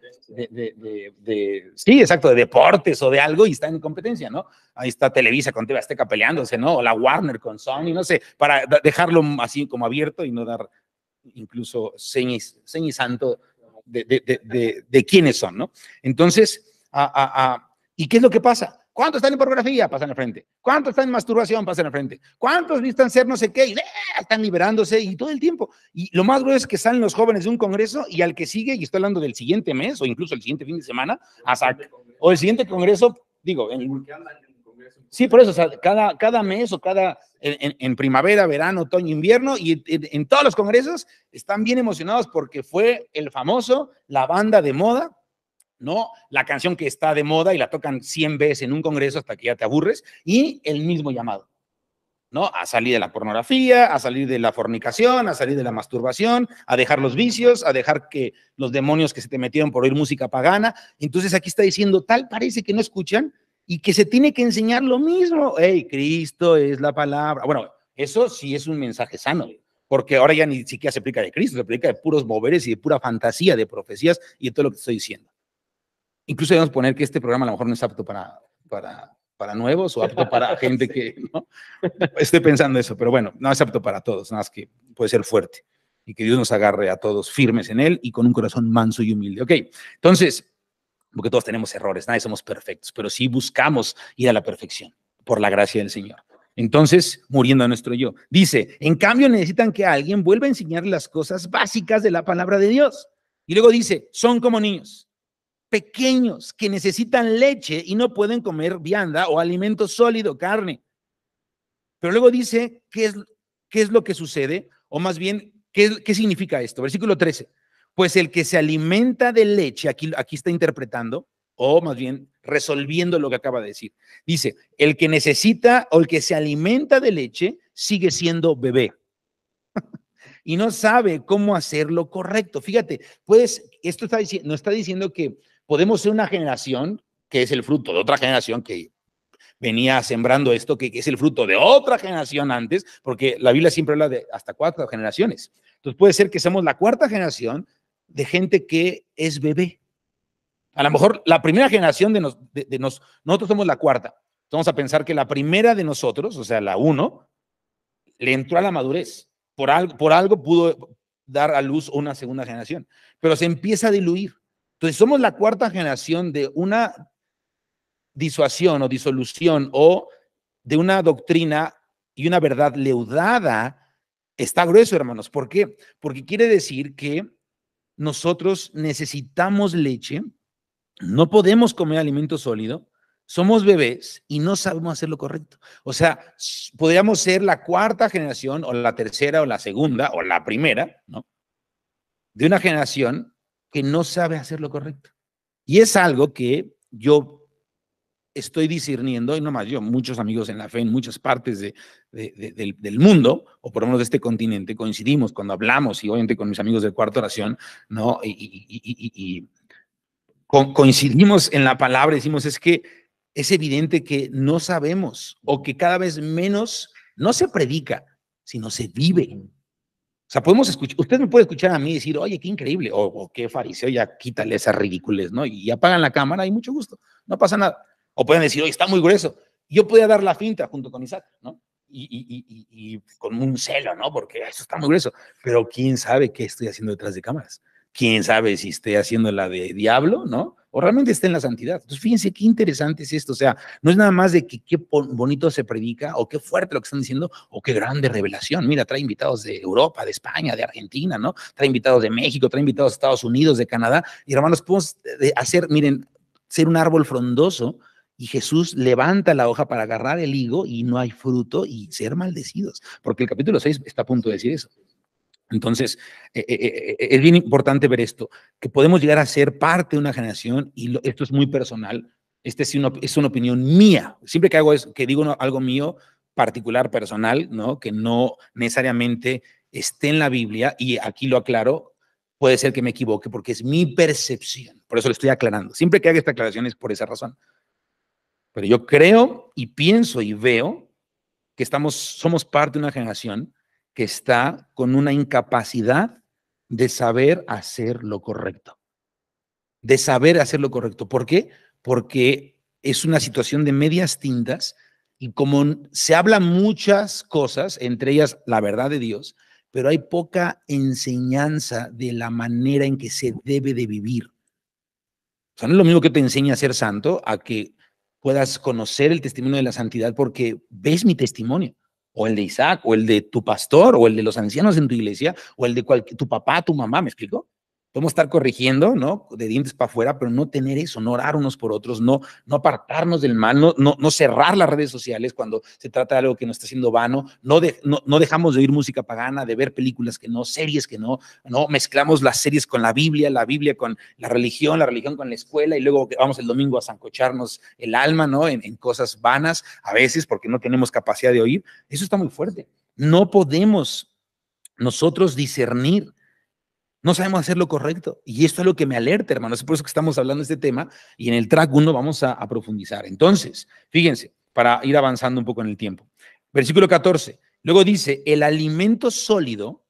sí, exacto, de deportes o de algo y están en competencia, ¿no? Ahí está Televisa con TV Azteca peleándose, ¿no? O la Warner con Sony, no sé, para dejarlo así como abierto y no dar incluso señis, señis santo de, quiénes son, ¿no? Entonces, ¿y qué es lo que pasa? ¿Cuántos están en pornografía? Pasan al frente. ¿Cuántos están en masturbación? Pasan al frente. ¿Cuántos necesitan ser no sé qué? Y, ah, están liberándose y todo el tiempo. Y lo más grueso es que salen los jóvenes de un congreso y al que sigue, y estoy hablando del siguiente mes o incluso el siguiente fin de semana, a O el siguiente congreso, digo, en, Sí, por eso, cada, cada mes o cada, en, primavera, verano, otoño, invierno, y en, todos los congresos están bien emocionados porque fue el famoso, la banda de moda, ¿no? La canción que está de moda y la tocan 100 veces en un congreso hasta que ya te aburres, y el mismo llamado, ¿no? A salir de la pornografía, a salir de la fornicación, a salir de la masturbación, a dejar los vicios, a dejar que los demonios que se te metieron por oír música pagana. Entonces aquí está diciendo, tal parece que no escuchan y que se tiene que enseñar lo mismo. Hey, Cristo es la palabra. Bueno, eso sí es un mensaje sano, porque ahora ya ni siquiera se aplica de Cristo, se aplica de puros moveres y de pura fantasía, de profecías y de todo lo que estoy diciendo incluso debemos poner que este programa a lo mejor no es apto para, para, para nuevos o apto para [LAUGHS] gente que ¿no? esté pensando eso, pero bueno, no es apto para todos, nada más que puede ser fuerte y que Dios nos agarre a todos firmes en Él y con un corazón manso y humilde. Ok, entonces, porque todos tenemos errores, nadie somos perfectos, pero sí buscamos ir a la perfección por la gracia del Señor. Entonces, muriendo nuestro yo. Dice, en cambio necesitan que alguien vuelva a enseñar las cosas básicas de la palabra de Dios. Y luego dice, son como niños pequeños que necesitan leche y no pueden comer vianda o alimento sólido, carne. Pero luego dice qué es, qué es lo que sucede, o más bien, ¿qué, significa esto. Versículo 13. Pues el que se alimenta de leche, aquí, aquí está interpretando, o más bien resolviendo lo que acaba de decir. Dice, el que necesita o el que se alimenta de leche sigue siendo bebé [LAUGHS] y no sabe cómo hacerlo correcto. Fíjate, pues esto está diciendo, no está diciendo que podemos ser una generación que es el fruto de otra generación que venía sembrando esto, que, es el fruto de otra generación antes, porque la Biblia siempre habla de hasta cuatro generaciones. Entonces puede ser que seamos la cuarta generación de gente que es bebé. A lo mejor la primera generación de, nos, nos, nosotros somos la cuarta. Vamos a pensar que la primera de nosotros, o sea, la uno, le entró a la madurez. Por algo, por algo pudo dar a luz una segunda generación, pero se empieza a diluir. Entonces, somos la cuarta generación de una disuasión o disolución o de una doctrina y una verdad leudada. Está grueso, hermanos. ¿Por qué? Porque quiere decir que nosotros necesitamos leche, no podemos comer alimento sólido, somos bebés y no sabemos hacer lo correcto. O sea, podríamos ser la cuarta generación o la tercera o la segunda o la primera, ¿no? De una generación que no sabe hacer lo correcto. Y es algo que yo estoy discerniendo, y no más yo, muchos amigos en la fe en muchas partes de, del, mundo, o por lo menos de este continente, coincidimos cuando hablamos, y obviamente con mis amigos de Cuarta Oración, ¿no? Y, coincidimos en la palabra, decimos, es que es evidente que no sabemos, o que cada vez menos no se predica, sino se vive o sea, podemos escuchar, usted me puede escuchar a mí decir, oye, qué increíble, o, qué fariseo, ya quítale esas ridículas, ¿no? Y, apagan la cámara y mucho gusto, no pasa nada. O pueden decir, oye, está muy grueso. Yo podía dar la finta junto con Isaac, ¿no? Y, y, con un celo, ¿no? Porque eso está muy grueso. Pero quién sabe qué estoy haciendo detrás de cámaras. Quién sabe si estoy haciendo la de diablo, ¿no? o realmente está en la santidad. Entonces, fíjense qué interesante es esto. O sea, no es nada más de que qué bonito se predica o qué fuerte lo que están diciendo o qué grande revelación. Mira, trae invitados de Europa, de España, de Argentina, ¿no? Trae invitados de México, trae invitados de Estados Unidos, de Canadá. Y hermanos, podemos eh, hacer, miren, ser un árbol frondoso y Jesús levanta la hoja para agarrar el higo y no hay fruto y ser maldecidos. Porque el capítulo 6 está a punto de decir eso. Entonces, eh, eh, eh, es bien importante ver esto, que podemos llegar a ser parte de una generación, y esto es muy personal, esta es una, es una opinión mía. Siempre que hago es que digo algo mío, particular, personal, ¿no? que no necesariamente esté en la Biblia, y aquí lo aclaro, puede ser que me equivoque porque es mi percepción. Por eso lo estoy aclarando. Siempre que haga esta aclaración es por esa razón. Pero yo creo y pienso y veo que estamos, somos parte de una generación está con una incapacidad de saber hacer lo correcto. De saber hacer lo correcto. ¿Por qué? Porque es una situación de medias tintas y como se hablan muchas cosas, entre ellas la verdad de Dios, pero hay poca enseñanza de la manera en que se debe de vivir. O sea, no es lo mismo que te enseña a ser santo, a que puedas conocer el testimonio de la santidad porque ves mi testimonio o el de Isaac, o el de tu pastor, o el de los ancianos en tu iglesia, o el de tu papá, tu mamá, ¿me explico? Podemos estar corrigiendo, ¿no? De dientes para afuera, pero no tener eso, no orar unos por otros, no, no apartarnos del mal, no, no, cerrar las redes sociales cuando se trata de algo que nos está siendo vano, no, no, dejamos de oír música pagana, de ver películas que no, series que no, no mezclamos las series con la Biblia, la Biblia con la religión, la religión con la escuela y luego vamos el domingo a zancocharnos el alma, ¿no? en cosas vanas, a veces porque no tenemos capacidad de oír. Eso está muy fuerte. No podemos nosotros discernir no sabemos hacer lo correcto. Y esto es lo que me alerta, hermanos. Es por eso que estamos hablando de este tema y en el track 1 vamos a, profundizar. Entonces, fíjense, para ir avanzando un poco en el tiempo. Versículo 14. Luego dice, el alimento sólido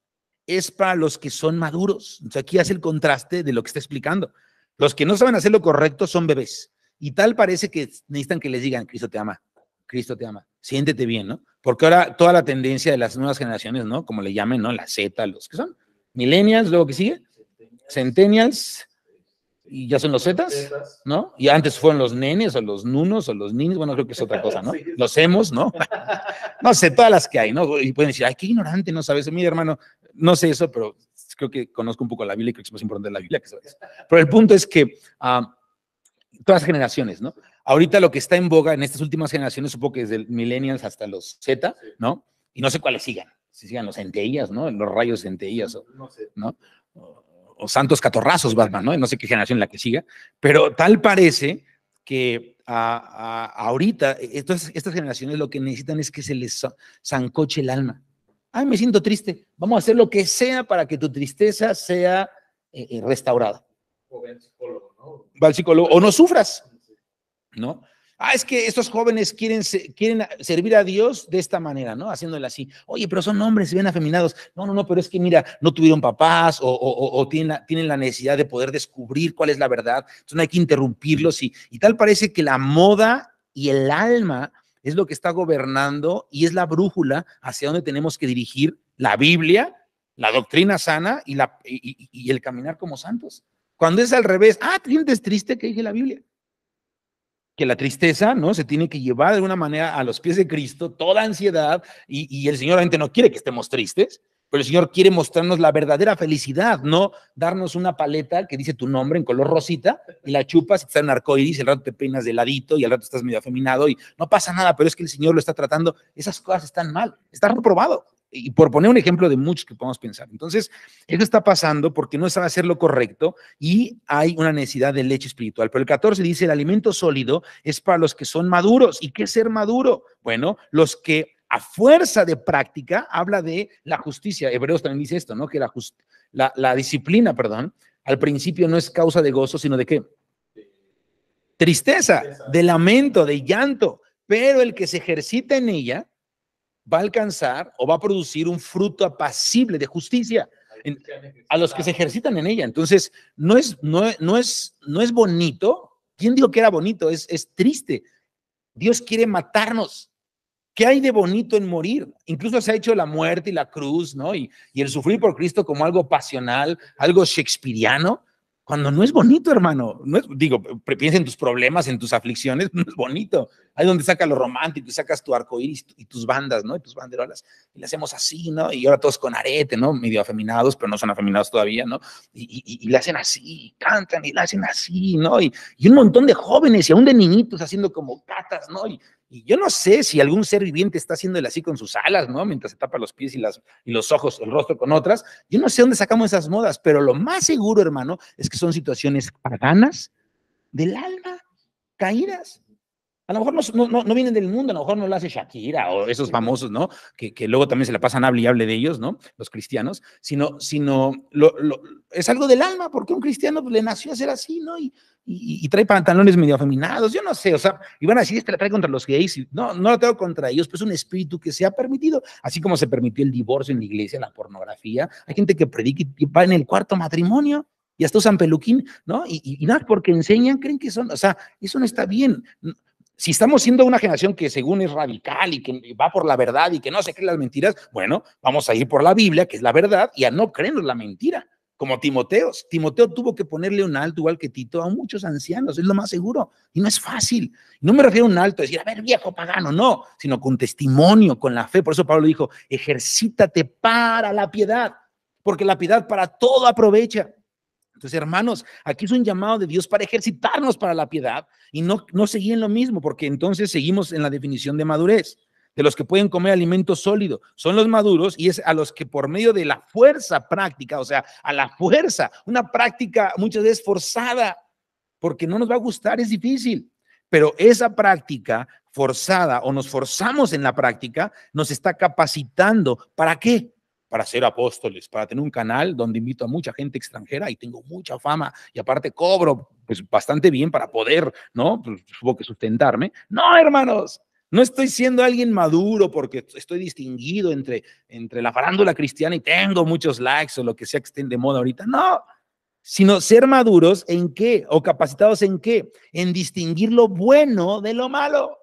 es para los que son maduros. Entonces aquí hace el contraste de lo que está explicando. Los que no saben hacer lo correcto son bebés. Y tal parece que necesitan que les digan, Cristo te ama, Cristo te ama, siéntete bien, ¿no? Porque ahora toda la tendencia de las nuevas generaciones, ¿no? Como le llamen, ¿no? La Z, los que son, millennials, luego que sigue, centennials, y ya son los zetas, ¿no? Y antes fueron los nenes o los nunos o los ninis, bueno, creo que es otra cosa, ¿no? [LAUGHS] Los hemos, ¿no? [LAUGHS] no sé, todas las que hay, ¿no? Y pueden decir, ay, qué ignorante, no sabes. Mira, hermano, no sé eso, pero creo que conozco un poco la Biblia y creo que es más importante la Biblia que sabes. Pero el punto es que ah, todas las generaciones, ¿no? Ahorita lo que está en boga en estas últimas generaciones, supongo que desde millennials hasta los Z, ¿no? Y no sé cuáles sigan, si sigan los centellas, ¿no? Los rayos centellas, o, no O, santos catorrazos Batman, ¿no? No sé qué generación la que siga, pero tal parece que a, ahorita e, estas generaciones lo que necesitan es que se les zancoche el alma. Ay, me siento triste. Vamos a hacer lo que sea para que tu tristeza sea eh, eh, restaurada. O ve al psicólogo, ¿no? Va al psicólogo. O no sufras, ¿no? ah, es que estos jóvenes quieren, quieren servir a Dios de esta manera, ¿no? Haciéndole así. Oye, pero son hombres, se ven afeminados. No, no, no, pero es que mira, no tuvieron papás o, tienen, la, necesidad de poder descubrir cuál es la verdad. Entonces no hay que interrumpirlos y, y tal parece que la moda y el alma es lo que está gobernando y es la brújula hacia donde tenemos que dirigir la Biblia, la doctrina sana y, el caminar como santos. Cuando es al revés, ah, te triste que dije la Biblia que la tristeza, ¿no? Se tiene que llevar de alguna manera a los pies de Cristo, toda ansiedad, y, el Señor realmente no quiere que estemos tristes, pero el Señor quiere mostrarnos la verdadera felicidad, no darnos una paleta que dice tu nombre en color rosita y la chupas, está en arcoiris, el rato te peinas de ladito y al rato estás medio afeminado y no pasa nada, pero es que el Señor lo está tratando. Esas cosas están mal, está reprobado y por poner un ejemplo de muchos que podemos pensar. Entonces, eso está pasando porque no sabe hacer lo correcto y hay una necesidad de leche espiritual. Pero el 14 dice, el alimento sólido es para los que son maduros. ¿Y qué es ser maduro? Bueno, los que a fuerza de práctica habla de la justicia. Hebreos también dice esto, ¿no? Que la, la disciplina, perdón, al principio no es causa de gozo, sino de qué? Tristeza, de lamento, de llanto. Pero el que se ejercita en ella va a alcanzar o va a producir un fruto apacible de justicia a los que se ejercitan en ella. Entonces, no es, no, es, no es bonito. ¿Quién dijo que era bonito? Es, es triste. Dios quiere matarnos. ¿Qué hay de bonito en morir? Incluso se ha hecho la muerte y la cruz, ¿no? Y, y el sufrir por Cristo como algo pasional, algo shakespeariano cuando no es bonito, hermano. No es, digo, piensa en tus problemas, en tus aflicciones, [LAUGHS] no es bonito. Ahí es donde saca lo romántico y sacas tu arco iris y tus bandas, ¿no? Y tus banderolas. Y le hacemos así, ¿no? Y ahora todos con arete, ¿no? Medio afeminados, pero no son afeminados todavía, ¿no? Y, y, le hacen así, cantan y le hacen así, ¿no? Y, y, un montón de jóvenes y aún de niñitos haciendo como catas, ¿no? Y y yo no sé si algún ser viviente está haciéndole así con sus alas, ¿no? Mientras se tapa los pies y, las, los ojos, el rostro con otras. Yo no sé dónde sacamos esas modas, pero lo más seguro, hermano, es que son situaciones paganas del alma, caídas. A lo mejor no, no, vienen del mundo, a lo mejor no lo hace Shakira o esos famosos, ¿no? Que, que luego también se la pasan hable y hable de ellos, ¿no? Los cristianos, sino, sino es algo del alma, porque un cristiano pues, le nació a ser así, ¿no? Y, y, trae pantalones medio afeminados, yo no sé, o sea, y van a decir, este la trae contra los gays, no, no la tengo contra ellos, pues un espíritu que se ha permitido, así como se permitió el divorcio en la iglesia, la pornografía, hay gente que predica y va en el cuarto matrimonio, y hasta usan peluquín, ¿no? Y, y, nada, porque enseñan, creen que son, o sea, eso no está bien si estamos siendo una generación que según es radical y que va por la verdad y que no se creen las mentiras, bueno, vamos a ir por la Biblia, que es la verdad, y a no creernos la mentira, como Timoteo. Timoteo tuvo que ponerle un alto, igual que Tito, a muchos ancianos, es lo más seguro, y no es fácil. No me refiero a un alto, decir, a ver, viejo pagano, no, sino con testimonio, con la fe. Por eso Pablo dijo, ejercítate para la piedad, porque la piedad para todo aprovecha. Entonces, hermanos, aquí es un llamado de Dios para ejercitarnos para la piedad y no, no seguir en lo mismo, porque entonces seguimos en la definición de madurez, de los que pueden comer alimento sólido. Son los maduros y es a los que por medio de la fuerza práctica, o sea, a la fuerza, una práctica muchas veces forzada, porque no nos va a gustar, es difícil, pero esa práctica forzada o nos forzamos en la práctica, nos está capacitando. ¿Para qué? para ser apóstoles, para tener un canal donde invito a mucha gente extranjera y tengo mucha fama y aparte cobro pues bastante bien para poder, ¿no? Pues, que sustentarme. No, hermanos, no estoy siendo alguien maduro porque estoy distinguido entre, entre la farándula cristiana y tengo muchos likes o lo que sea que estén de moda ahorita. No, sino ser maduros en qué o capacitados en qué, en distinguir lo bueno de lo malo.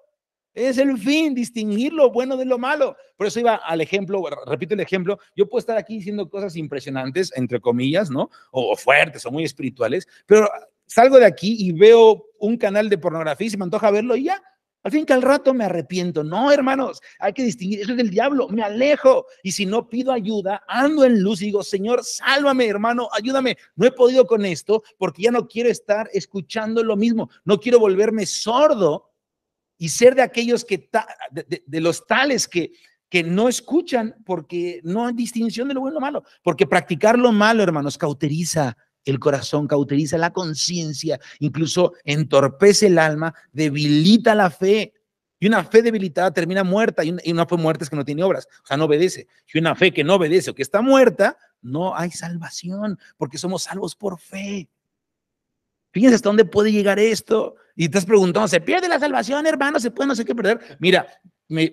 Es el fin, distinguir lo bueno de lo malo. Por eso iba al ejemplo, repito el ejemplo, yo puedo estar aquí diciendo cosas impresionantes, entre comillas, ¿no? O, fuertes, o muy espirituales, pero salgo de aquí y veo un canal de pornografía y se me antoja verlo y ya. Al fin que al rato me arrepiento. No, hermanos, hay que distinguir, eso es del diablo, me alejo. Y si no pido ayuda, ando en luz y digo, Señor, sálvame, hermano, ayúdame. No he podido con esto porque ya no quiero estar escuchando lo mismo. No quiero volverme sordo y ser de aquellos que, de, los tales que, que no escuchan porque no hay distinción de lo bueno y lo malo, porque practicar lo malo, hermanos, cauteriza el corazón, cauteriza la conciencia, incluso entorpece el alma, debilita la fe. Y una fe debilitada termina muerta, y una, fe muerta es que no tiene obras, o sea, no obedece. Y una fe que no obedece o que está muerta, no hay salvación, porque somos salvos por fe. Fíjense hasta dónde puede llegar esto. Y te has preguntado, ¿se pierde la salvación, hermano? ¿Se puede no sé qué perder? Mira, me,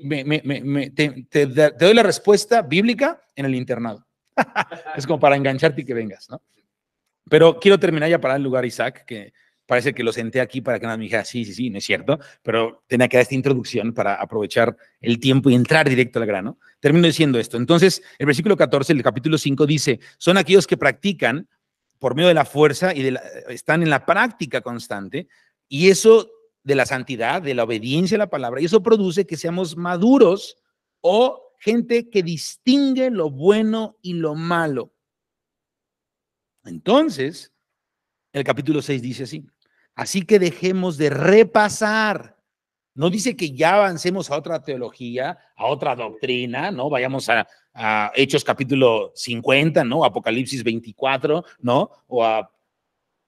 te, doy la respuesta bíblica en el internado. [LAUGHS] es como para engancharte y que vengas, ¿no? Pero quiero terminar ya para el lugar, Isaac, que parece que lo senté aquí para que nada me dijera, sí, sí, sí, no es cierto, pero tenía que dar esta introducción para aprovechar el tiempo y entrar directo al grano. Termino diciendo esto. Entonces, el versículo 14 el capítulo 5 dice, son aquellos que practican por medio de la fuerza y de están en la práctica constante y eso de la santidad, de la obediencia a la palabra, y eso produce que seamos maduros o gente que distingue lo bueno y lo malo. Entonces, el capítulo 6 dice así, así que dejemos de repasar. No dice que ya avancemos a otra teología, a otra doctrina, ¿no? Vayamos a, Hechos capítulo 50, ¿no? Apocalipsis 24, ¿no? O a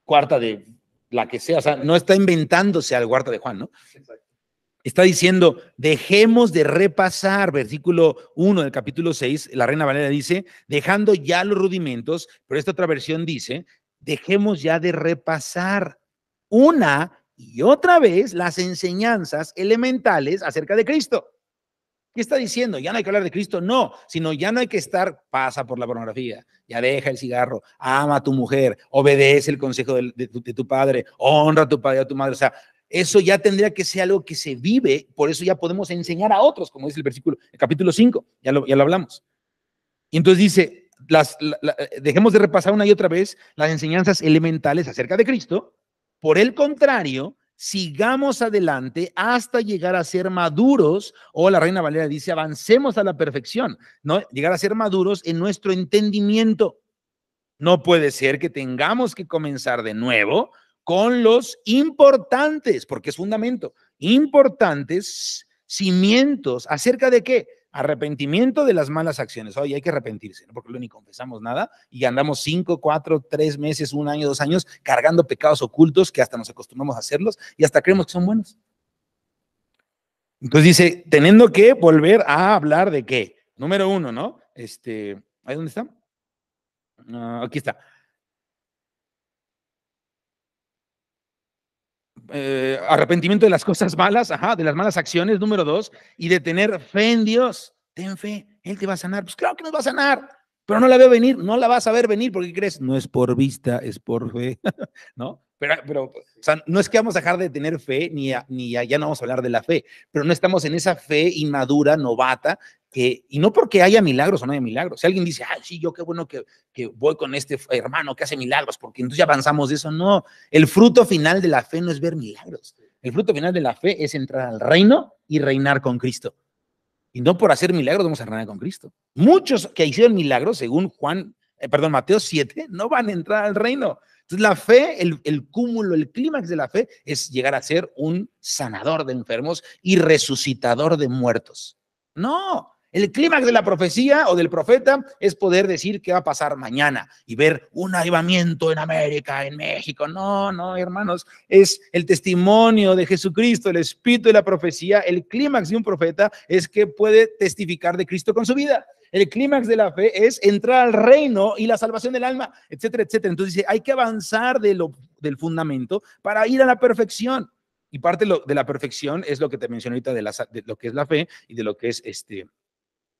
cuarta de la que sea, o sea, no está inventándose al guarda de Juan, ¿no? Está diciendo, dejemos de repasar, versículo 1 del capítulo 6, la reina Valera dice, dejando ya los rudimentos, pero esta otra versión dice, dejemos ya de repasar una y otra vez las enseñanzas elementales acerca de Cristo. ¿Qué está diciendo? Ya no hay que hablar de Cristo, no, sino ya no hay que estar, pasa por la pornografía, ya deja el cigarro, ama a tu mujer, obedece el consejo de, tu, padre, honra a tu padre a tu madre. O sea, eso ya tendría que ser algo que se vive, por eso ya podemos enseñar a otros, como dice el versículo, el capítulo 5, ya lo, ya lo hablamos. Y entonces dice, las, dejemos de repasar una y otra vez las enseñanzas elementales acerca de Cristo. Por el contrario, sigamos adelante hasta llegar a ser maduros, o la Reina Valera dice, avancemos a la perfección, ¿no? Llegar a ser maduros en nuestro entendimiento. No puede ser que tengamos que comenzar de nuevo con los importantes, porque es fundamento, importantes cimientos acerca de qué? Arrepentimiento de las malas acciones. Oye, hay que arrepentirse, ¿no? porque luego ni confesamos nada y andamos cinco, cuatro, tres meses, un año, dos años cargando pecados ocultos que hasta nos acostumbramos a hacerlos y hasta creemos que son buenos. Entonces dice, teniendo que volver a hablar de qué. Número uno, ¿no? Este, ¿ahí dónde está? Ah, aquí está. Eh, arrepentimiento de las cosas malas, ajá, de las malas acciones, número dos, y de tener fe en Dios. Ten fe, Él te va a sanar. Pues claro que nos va a sanar, pero no la veo venir, no la vas a ver venir porque crees, no es por vista, es por fe, [LAUGHS] ¿no? Pero, o sea, no es que vamos a dejar de tener fe, ni, ni ya no vamos a hablar de la fe, pero no estamos en esa fe inmadura, novata, y no porque haya milagros o no haya milagros, si alguien dice, ah, sí, yo qué bueno que, que voy con este hermano que hace milagros, porque entonces ya avanzamos de eso, no, el fruto final de la fe no es ver milagros, el fruto final de la fe es entrar al reino y reinar con Cristo. Y no por hacer milagros vamos a reinar con Cristo. Muchos que hicieron milagros, según Juan, eh, perdón, Mateo 7, no van a entrar al reino. Entonces la fe, el, el cúmulo, el clímax de la fe es llegar a ser un sanador de enfermos y resucitador de muertos. No, el clímax de la profecía o del profeta es poder decir qué va a pasar mañana y ver un avivamiento en América, en México. No, no, hermanos, es el testimonio de Jesucristo, el espíritu de la profecía. El clímax de un profeta es que puede testificar de Cristo con su vida. El clímax de la fe es entrar al reino y la salvación del alma, etcétera, etcétera. Entonces dice, hay que avanzar de lo, del fundamento para ir a la perfección. Y parte de la perfección es lo que te mencioné ahorita de, de, lo que es la fe y de lo que es este,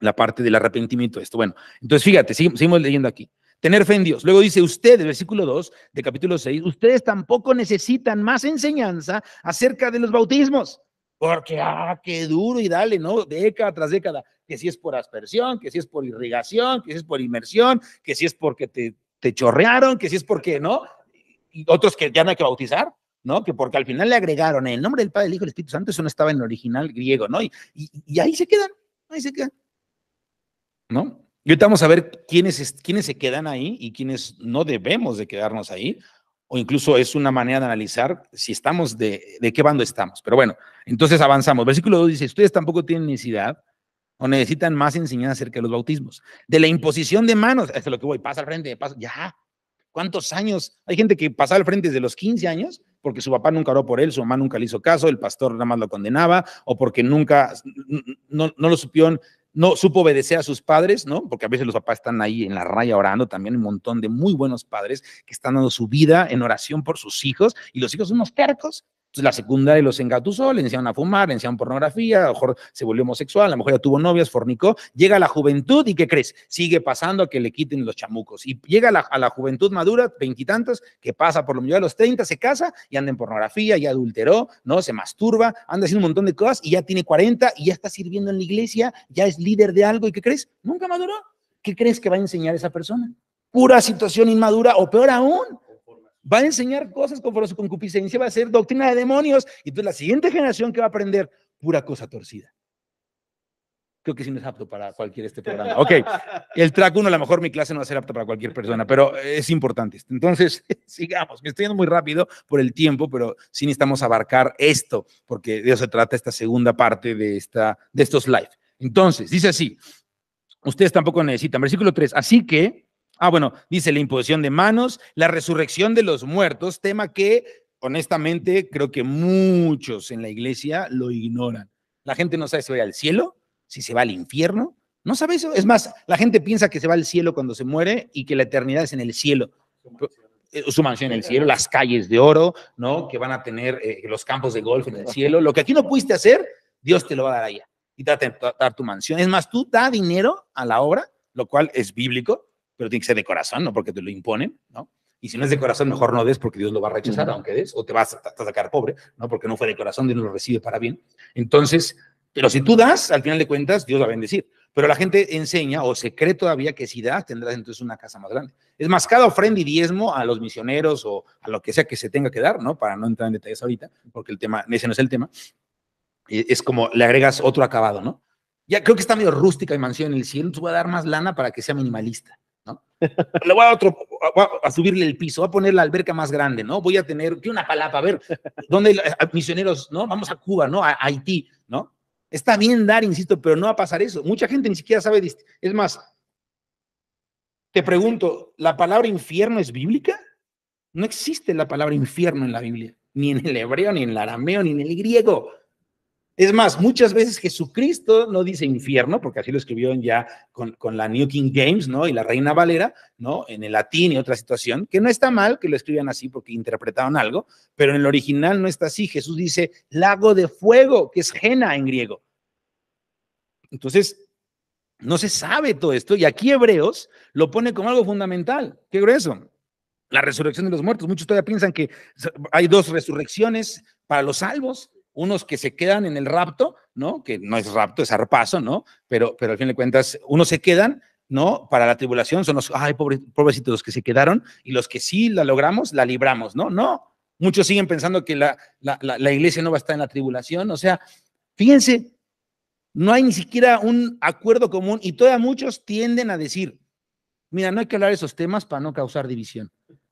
la parte del arrepentimiento de esto. Bueno, entonces fíjate, seguimos, leyendo aquí. Tener fe en Dios. Luego dice ustedes, versículo 2 de capítulo 6, ustedes tampoco necesitan más enseñanza acerca de los bautismos. Porque, ah, qué duro y dale, ¿no? Década tras década. Que si es por aspersión, que si es por irrigación, que si es por inmersión, que si es porque te, te chorrearon, que si es porque, ¿no? Y otros que ya no hay que bautizar. ¿no? Que porque al final le agregaron el nombre del Padre, el Hijo y el Espíritu Santo, eso no estaba en el original griego, ¿no? y, y ahí se quedan, ahí se quedan. ¿no? Y ahorita vamos a ver quiénes, quiénes se quedan ahí y quiénes no debemos de quedarnos ahí, o incluso es una manera de analizar si estamos de, de qué bando estamos. Pero bueno, entonces avanzamos. Versículo 2 dice, ustedes tampoco tienen necesidad o necesitan más enseñanza acerca de los bautismos, de la imposición de manos, hasta lo que voy, pasa al frente, pasa, ya, ¿cuántos años? Hay gente que pasa al frente desde los 15 años porque su papá nunca oró por él, su mamá nunca le hizo caso, el pastor nada más lo condenaba, o porque nunca, no, no lo supieron no supo obedecer a sus padres, ¿no? Porque a veces los papás están ahí en la raya orando, también un montón de muy buenos padres que están dando su vida en oración por sus hijos y los hijos son unos tercos la secundaria los engatusó, le enseñaron a fumar, le enseñaron pornografía, a lo mejor se volvió homosexual, a lo mejor ya tuvo novias, fornicó, llega a la juventud y ¿qué crees? Sigue pasando a que le quiten los chamucos. Y llega a la, juventud madura, veintitantos, que pasa por lo menos a los treinta, se casa y anda en pornografía, ya adulteró, ¿no? Se masturba, anda haciendo un montón de cosas y ya tiene cuarenta y ya está sirviendo en la iglesia, ya es líder de algo y ¿qué crees? Nunca maduró. ¿Qué crees que va a enseñar esa persona? Pura situación inmadura o peor aún, va a enseñar cosas conforme a su concupiscencia, va a ser doctrina de demonios. Y entonces la siguiente generación que va a aprender pura cosa torcida. Creo que sí no es apto para cualquier este programa. Ok, [LAUGHS] el track 1, a lo mejor mi clase no va a ser apta para cualquier persona, pero es importante. Entonces, [LAUGHS] sigamos, me estoy yendo muy rápido por el tiempo, pero sí necesitamos abarcar esto, porque de eso se trata esta segunda parte de, esta, de estos live. Entonces, dice así, ustedes tampoco necesitan, versículo 3, así que Ah, bueno, dice la imposición de manos, la resurrección de los muertos, tema que honestamente creo que muchos en la iglesia lo ignoran. La gente no sabe si va al cielo, si se va al infierno, no sabe eso. Es más, la gente piensa que se va al cielo cuando se muere y que la eternidad es en el cielo. Eh, su mansión en el cielo, las calles de oro, ¿no? Que van a tener eh, los campos de golf en el cielo. Lo que aquí no pudiste hacer, Dios te lo va a dar allá. Y te va a dar tu mansión. Es más, tú da dinero a la obra, lo cual es bíblico, pero tiene que ser de corazón, no porque te lo imponen, ¿no? Y si no es de corazón, mejor no des porque Dios lo va a rechazar, aunque des, o te vas a, sacar pobre, ¿no? Porque no fue de corazón, Dios no lo recibe para bien. Entonces, pero si tú das, al final de cuentas, Dios va a bendecir. Pero la gente enseña o se cree todavía que si das, tendrás entonces una casa más grande. Es más, cada ofrenda y diezmo a los misioneros o a lo que sea que se tenga que dar, ¿no? Para no entrar en detalles ahorita, porque el tema, ese no es el tema. E, es como le agregas otro acabado, ¿no? Ya creo que está medio rústica y mansión en el cielo, te voy a dar más lana para que sea minimalista. Le voy a otro, subirle el piso, voy a poner la alberca más grande, ¿no? Voy a tener, que una palapa, a ver, ¿dónde misioneros, no? Vamos a Cuba, ¿no? A, a, Haití, ¿no? Está bien dar, insisto, pero no va a pasar eso. Mucha gente ni siquiera sabe, es más, te pregunto, ¿la palabra infierno es bíblica? No existe la palabra infierno en la Biblia, ni en el hebreo, ni en el arameo, ni en el griego. Es más, muchas veces Jesucristo no dice infierno, porque así lo escribieron ya con, con, la New King James, ¿no? Y la Reina Valera, ¿no? En el latín y otra situación, que no está mal que lo escriban así porque interpretaron algo, pero en el original no está así. Jesús dice lago de fuego, que es Jena en griego. Entonces, no se sabe todo esto, y aquí Hebreos lo pone como algo fundamental. Qué grueso. La resurrección de los muertos. Muchos todavía piensan que hay dos resurrecciones para los salvos unos que se quedan en el rapto, ¿no? Que no es rapto, es arpazo, ¿no? Pero, pero al fin de cuentas, unos se quedan, ¿no? Para la tribulación son los, ay, pobrecitos los que se quedaron y los que sí la logramos, la libramos, ¿no? No. Muchos siguen pensando que la, la, la iglesia no va a estar en la tribulación. O sea, fíjense, no hay ni siquiera un acuerdo común y todavía muchos tienden a decir, mira, no hay que hablar de esos temas para no causar división.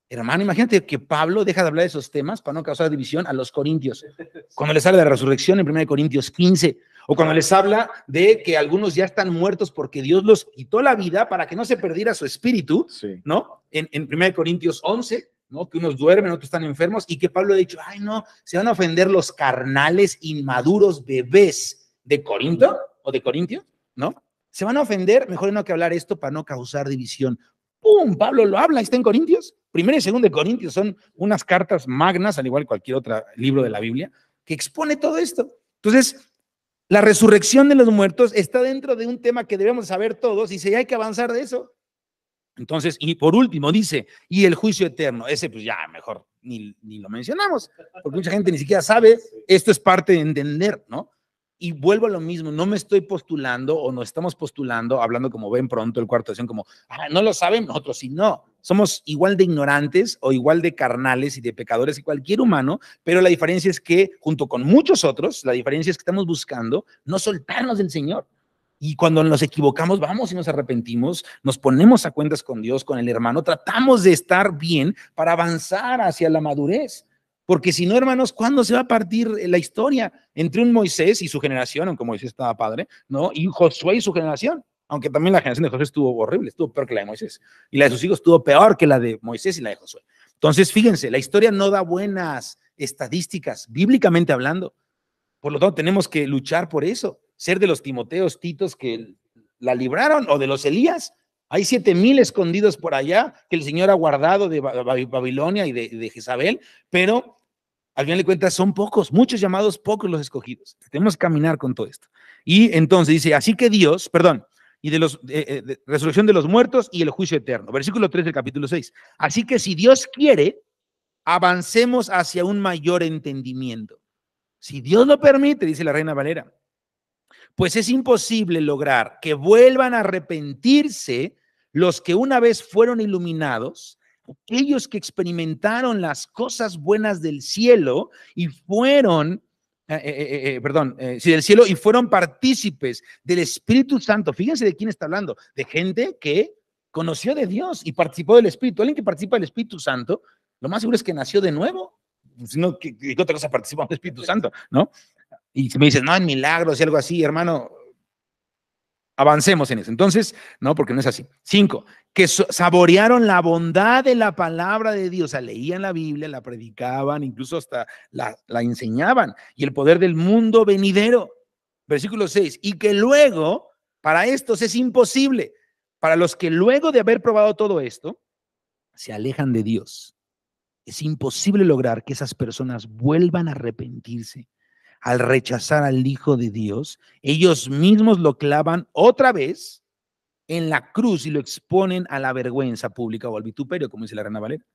Hermano, imagínate que Pablo deja de hablar de esos temas para no causar división a los corintios. Cuando les habla de la resurrección en 1 Corintios 15, o cuando les habla de que algunos ya están muertos porque Dios los quitó la vida para que no se perdiera su espíritu, ¿no? En, 1 Corintios 11, ¿no? Que unos duermen, otros están enfermos, y que Pablo ha dicho, ay no, se van a ofender los carnales inmaduros bebés de Corinto o de Corintio, ¿no? Se van a ofender, mejor no que hablar esto para no causar división. ¡Pum! Pablo lo habla, está en Corintios. Primera y segunda de Corintios son unas cartas magnas, al igual que cualquier otro libro de la Biblia, que expone todo esto. Entonces, la resurrección de los muertos está dentro de un tema que debemos saber todos y si hay que avanzar de eso. Entonces, y por último dice, y el juicio eterno, ese pues ya mejor ni, ni lo mencionamos, porque mucha gente ni siquiera sabe, esto es parte de entender, ¿no? Y vuelvo a lo mismo, no me estoy postulando o no estamos postulando, hablando como ven pronto el cuarto de como, ah, no lo saben, nosotros sino no. Somos igual de ignorantes o igual de carnales y de pecadores y cualquier humano, pero la diferencia es que, junto con muchos otros, la diferencia es que estamos buscando no soltarnos del Señor. Y cuando nos equivocamos, vamos y nos arrepentimos, nos ponemos a cuentas con Dios, con el hermano, tratamos de estar bien para avanzar hacia la madurez. Porque si no, hermanos, ¿cuándo se va a partir la historia entre un Moisés y su generación, aunque Moisés estaba padre, ¿no? Y Josué y su generación, aunque también la generación de Josué estuvo horrible, estuvo peor que la de Moisés. Y la de sus hijos estuvo peor que la de Moisés y la de Josué. Entonces, fíjense, la historia no da buenas estadísticas, bíblicamente hablando. Por lo tanto, tenemos que luchar por eso, ser de los Timoteos, Titos que la libraron o de los Elías. Hay siete mil escondidos por allá que el Señor ha guardado de Babilonia y de, de Jezabel, pero al final de cuentas son pocos, muchos llamados, pocos los escogidos. Tenemos que caminar con todo esto. Y entonces dice, así que Dios, perdón, y de los eh, eh, de resurrección de los muertos y el juicio eterno. Versículo 3 del capítulo 6. Así que si Dios quiere, avancemos hacia un mayor entendimiento. Si Dios lo permite, dice la reina Valera, pues es imposible lograr que vuelvan a arrepentirse los que una vez fueron iluminados aquellos que experimentaron las cosas buenas del cielo y fueron, eh, eh, eh, perdón, sí, del cielo y fueron partícipes del Espíritu Santo. Fíjense de quién está hablando, de gente que conoció de Dios y participó del Espíritu. Alguien que participa del Espíritu Santo, lo más seguro es que nació de nuevo. sino que ¿qué, otra cosa participa del Espíritu Santo? ¿No? Y si me dices no, en milagros y algo así, hermano, avancemos en eso. Entonces, no, porque no es así. Cinco, que saborearon la bondad de la palabra de Dios. O sea, leían la Biblia, la predicaban, incluso hasta la, la enseñaban. Y el poder del mundo venidero. Versículo seis Y que luego, para estos es imposible. Para los que luego de haber probado todo esto, se alejan de Dios. Es imposible lograr que esas personas vuelvan a arrepentirse al rechazar al Hijo de Dios, ellos mismos lo clavan otra vez en la cruz y lo exponen a la vergüenza pública o al vituperio, como dice la Reina Valera.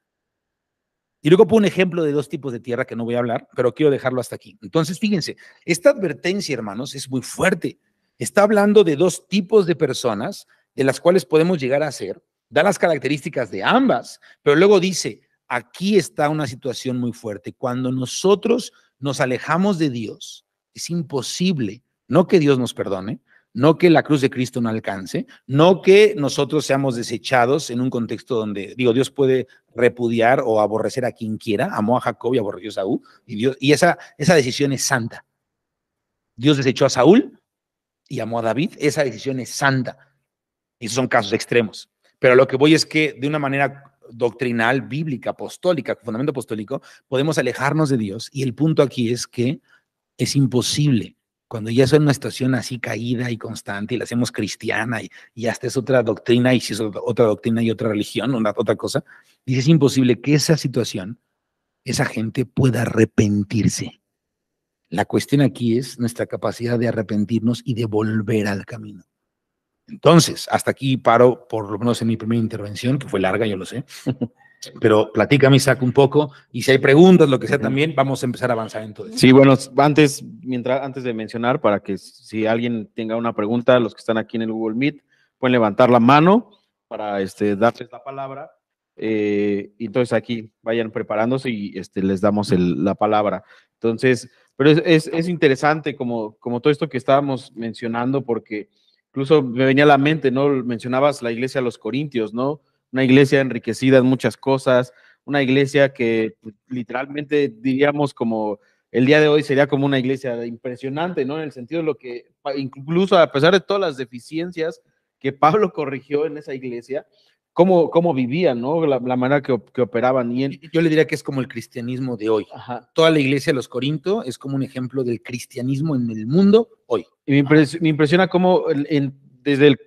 Y luego pongo un ejemplo de dos tipos de tierra que no voy a hablar, pero quiero dejarlo hasta aquí. Entonces, fíjense, esta advertencia, hermanos, es muy fuerte. Está hablando de dos tipos de personas de las cuales podemos llegar a ser, da las características de ambas, pero luego dice, aquí está una situación muy fuerte. Cuando nosotros nos alejamos de Dios, es imposible, no que Dios nos perdone, no que la cruz de Cristo no alcance, no que nosotros seamos desechados en un contexto donde, digo, Dios puede repudiar o aborrecer a quien quiera, amó a Jacob y aborreció a Saúl, y, Dios, y esa, esa decisión es santa. Dios desechó a Saúl y amó a David, esa decisión es santa. Y esos son casos extremos. Pero lo que voy es que de una manera doctrinal, bíblica, apostólica, fundamento apostólico, podemos alejarnos de Dios. Y el punto aquí es que es imposible. Cuando ya es una situación así caída y constante y la hacemos cristiana y, hasta es otra doctrina y si es otra doctrina y otra religión, una, otra cosa, dice es imposible que esa situación, esa gente pueda arrepentirse. La cuestión aquí es nuestra capacidad de arrepentirnos y de volver al camino. Entonces, hasta aquí paro, por lo menos en mi primera intervención, que fue larga, yo lo sé. Pero platícame, Isaac, un poco, y si hay preguntas, lo que sea también, vamos a empezar a avanzar en Sí, bueno, antes, mientras, antes de mencionar, para que si alguien tenga una pregunta, los que están aquí en el Google Meet, pueden levantar la mano para este, darles la palabra. Eh, y entonces aquí vayan preparándose y este, les damos la palabra. Entonces, pero es, es, es interesante como, como todo esto que estábamos mencionando, porque Incluso me venía a la mente, ¿no? Mencionabas la iglesia de los Corintios, ¿no? Una iglesia enriquecida en muchas cosas, una iglesia que pues, literalmente diríamos como el día de hoy sería como una iglesia impresionante, ¿no? En el sentido de lo que, incluso a pesar de todas las deficiencias que Pablo [LAUGHS] corrigió en esa iglesia, cómo, cómo vivían, ¿no? La, manera que, que operaban. Y Yo le diría que es como el cristianismo de hoy. Toda la iglesia de los Corintos es como un ejemplo del cristianismo en el mundo hoy. Y me, impresiona cómo desde, el,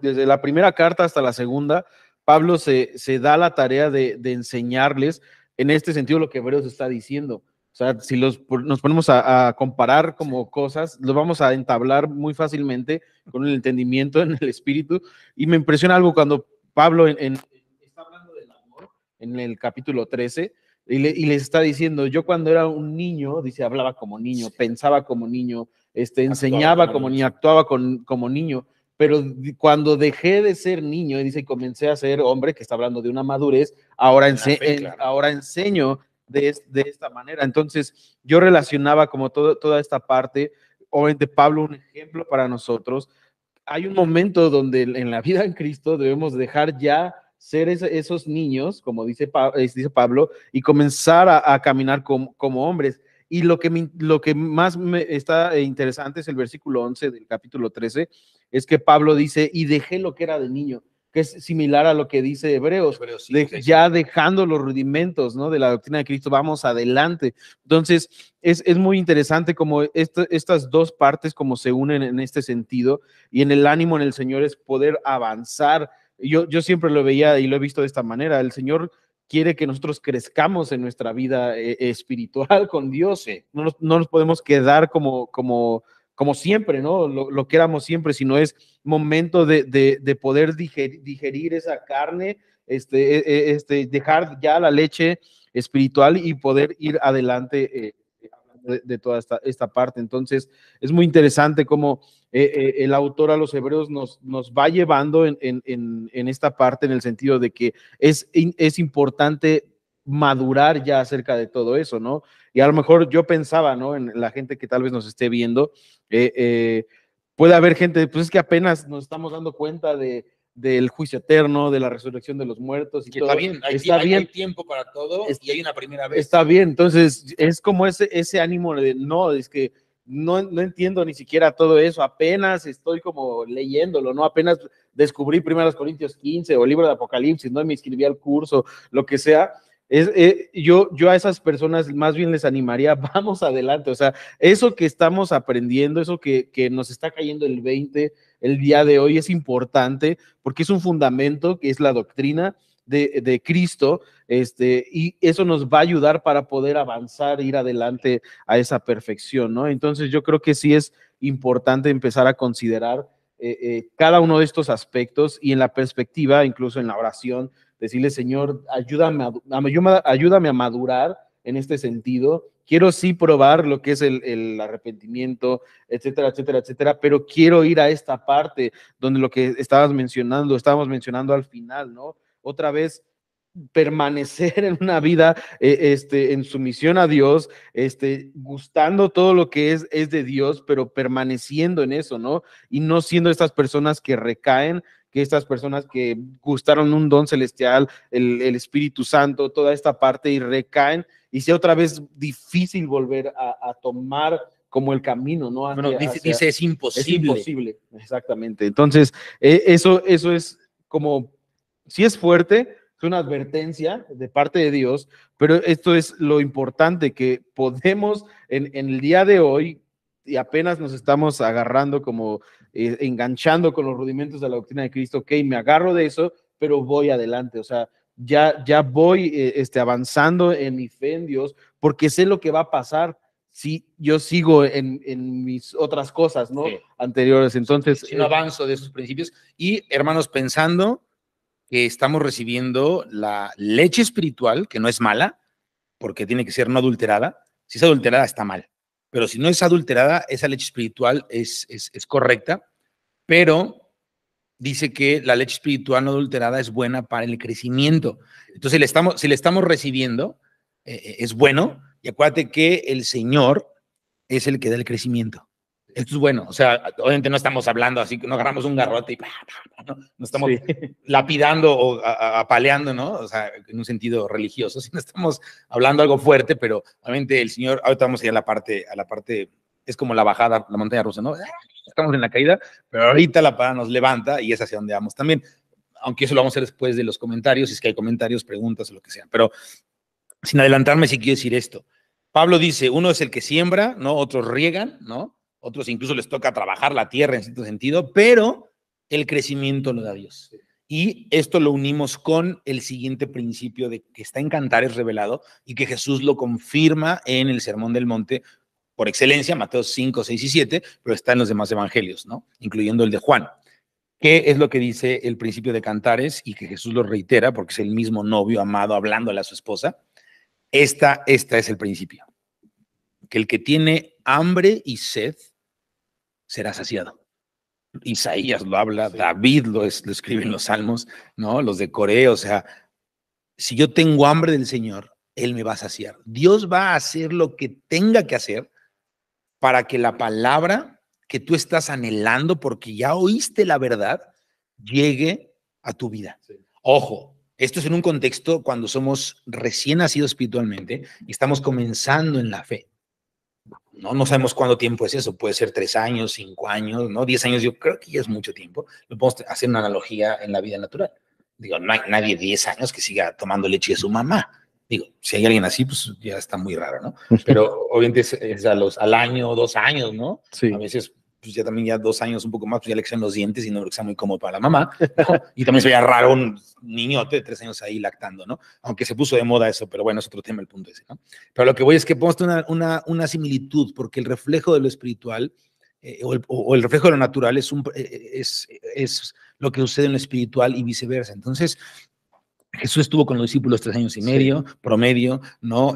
desde la primera carta hasta la segunda, Pablo se, se da la tarea de, enseñarles en este sentido lo que Hebreos está diciendo. O sea, si los, nos ponemos a, comparar como cosas, los vamos a entablar muy fácilmente con el entendimiento en el espíritu. Y me impresiona algo cuando Pablo en, está hablando del amor en el capítulo 13 y, le, les está diciendo, yo cuando era un niño, dice, hablaba como niño, pensaba como niño, este, enseñaba como, niño, actuaba como niño, pero cuando dejé de ser niño, dice, comencé a ser hombre, que está hablando de una madurez, ahora, ahora enseño de, esta manera. Entonces, yo relacionaba como todo, toda esta parte, obviamente Pablo un ejemplo para nosotros hay un momento donde en la vida en Cristo debemos dejar ya ser esos niños, como eh, dice, Pablo, y comenzar a, caminar como, hombres. Y lo que, lo que más me está eh, interesante es el versículo 11 del capítulo 13, es que Pablo dice, y dejé lo que era de niño que es similar a lo que dice Hebreos, ya dejando los rudimentos ¿no? de la doctrina de Cristo, vamos adelante. Entonces, es, muy interesante como estas dos partes como se unen en este sentido y en el ánimo en el Señor es poder avanzar. Yo, yo siempre lo veía y lo he visto de esta manera. El Señor quiere que nosotros crezcamos en nuestra vida eh, espiritual con Dios. No nos, no, nos, podemos quedar como, como como siempre, ¿no? Lo, que éramos siempre, sino es momento de, de, poder digerir, esa carne, este, e, e, este, dejar ya la leche espiritual y poder ir adelante eh, eh, de, toda esta, esta, parte. Entonces, es muy interesante cómo eh, el autor a los hebreos nos, nos va llevando en, en, esta parte en el sentido de que es, es importante madurar ya acerca de todo eso, ¿no? Y a lo mejor yo pensaba, ¿no? En la gente que tal vez nos esté viendo, eh, eh, puede haber gente, pues es que apenas nos estamos dando cuenta de, del juicio eterno, de la resurrección de los muertos. Y que todo. Está bien, hay, está bien. tiempo para todo y hay una primera vez. Está bien, entonces es como ese, ese ánimo de, no, es que no, no entiendo ni siquiera todo eso, apenas estoy como leyéndolo, ¿no? Apenas descubrí Primeros Corintios 15 o libro de Apocalipsis, no me inscribí al curso, lo que sea. Eh, yo, a esas personas más bien les animaría, [LAUGHS] vamos adelante, o sea, eso que estamos aprendiendo, eso que, nos está cayendo el 20 el día de hoy es importante porque es un fundamento que es la doctrina, de, Cristo, este, y eso nos va a ayudar para poder avanzar, ir adelante a esa perfección, ¿no? Entonces yo creo que sí es importante empezar a considerar eh, eh, cada uno de estos aspectos y en la perspectiva, incluso en la oración, decirle, Señor, ayúdame a, ayúdame a madurar en este sentido. Quiero sí probar lo que es el, arrepentimiento, etcétera, etcétera, etcétera, pero quiero ir a esta parte donde lo que estabas mencionando, estábamos mencionando al final, ¿no? Otra vez permanecer [LAUGHS] en una vida e, este, en sumisión a Dios, este, gustando todo lo que es, es de Dios, pero permaneciendo en eso, ¿no? Y no siendo estas personas que recaen, que estas personas que gustaron un don celestial, el, Espíritu Santo, toda esta parte y recaen y sea otra vez difícil volver a, tomar como el camino, ¿no? bueno, dice, es imposible. Es imposible, exactamente. Entonces, e, eso, eso es como, si es fuerte, es una advertencia de parte de Dios, pero esto es lo importante que podemos en el día de hoy y apenas nos estamos agarrando como eh, enganchando con los rudimentos de la doctrina de Cristo, ok, me agarro de eso, pero voy adelante, o sea, ya, ya voy eh, este, avanzando en mi fe en Dios, porque sé lo que va a pasar si yo sigo en, mis otras cosas, ¿no? Anteriores, entonces... Si no eh, avanzo de esos principios. Y hermanos, pensando que estamos recibiendo la leche espiritual, que no es mala, porque tiene que ser no adulterada, si es adulterada está mal pero si no es adulterada, esa leche espiritual es, es, correcta, pero dice que la leche espiritual no adulterada es buena para el crecimiento. Entonces, si le estamos, si le estamos recibiendo, eh, eh, es bueno, y acuérdate que el Señor es el que da el crecimiento esto es bueno. O sea, obviamente no estamos hablando así, no agarramos un garrote y no, estamos lapidando o apaleando, ¿no? O sea, en un sentido religioso, [LAUGHS] sino estamos hablando algo fuerte, pero obviamente el Señor, ahorita vamos a ir a la parte, a la parte, es como la bajada, la montaña rusa, ¿no? Estamos en la caída, pero ahorita la parada nos levanta y es hacia donde vamos también. Aunque eso lo vamos a hacer después de los comentarios, si es que hay comentarios, preguntas o lo que sea. Pero sin adelantarme, sí quiero decir esto. Pablo dice, uno es el que siembra, ¿no? Otros riegan, ¿no? otros incluso les toca trabajar la tierra en cierto sentido, pero el crecimiento lo da Dios. Y esto lo unimos con el siguiente principio de que está en Cantares revelado y que Jesús lo confirma en el Sermón del Monte por excelencia, Mateo 5, 6 y 7, pero está en los demás evangelios, ¿no? Incluyendo el de Juan. ¿Qué es lo que dice el principio de Cantares y que Jesús lo reitera porque es el mismo novio amado hablando a su esposa? Esta, esta es el principio. Que el que tiene hambre y sed será saciado. Isaías lo habla, David lo, escribe en los Salmos, ¿no? Los de Corea, o sea, si yo tengo hambre del Señor, Él me va a saciar. Dios va a hacer lo que tenga que hacer para que la palabra que tú estás anhelando, porque ya oíste la verdad, llegue a tu vida. Ojo, esto es en un contexto cuando somos recién nacidos espiritualmente y estamos comenzando en la fe no, sabemos cuánto tiempo es eso, puede ser tres años, cinco años, ¿no? Diez años, yo creo que ya es mucho tiempo. Lo podemos hacer una analogía en la vida natural. Digo, no hay nadie diez años que siga tomando leche de su mamá. Digo, si hay alguien así, pues ya está muy raro, ¿no? [LAUGHS] Pero obviamente es, a los, al año, o dos años, ¿no? Sí. A veces pues ya también ya dos años, un poco más, pues ya le crecen los dientes y no creo que sea muy cómodo para la mamá. [LAUGHS] Y también se raro un niñote de tres años ahí lactando, ¿no? Aunque se puso de moda eso, pero bueno, es otro tema el punto ese, ¿no? Pero lo que voy es que podemos tener una, una, similitud, porque el reflejo de lo espiritual eh, o, el, reflejo de lo natural es, un, eh, eh, es, es lo que sucede en lo espiritual y viceversa. Entonces, Jesús estuvo con los discípulos tres años y medio, promedio, ¿no?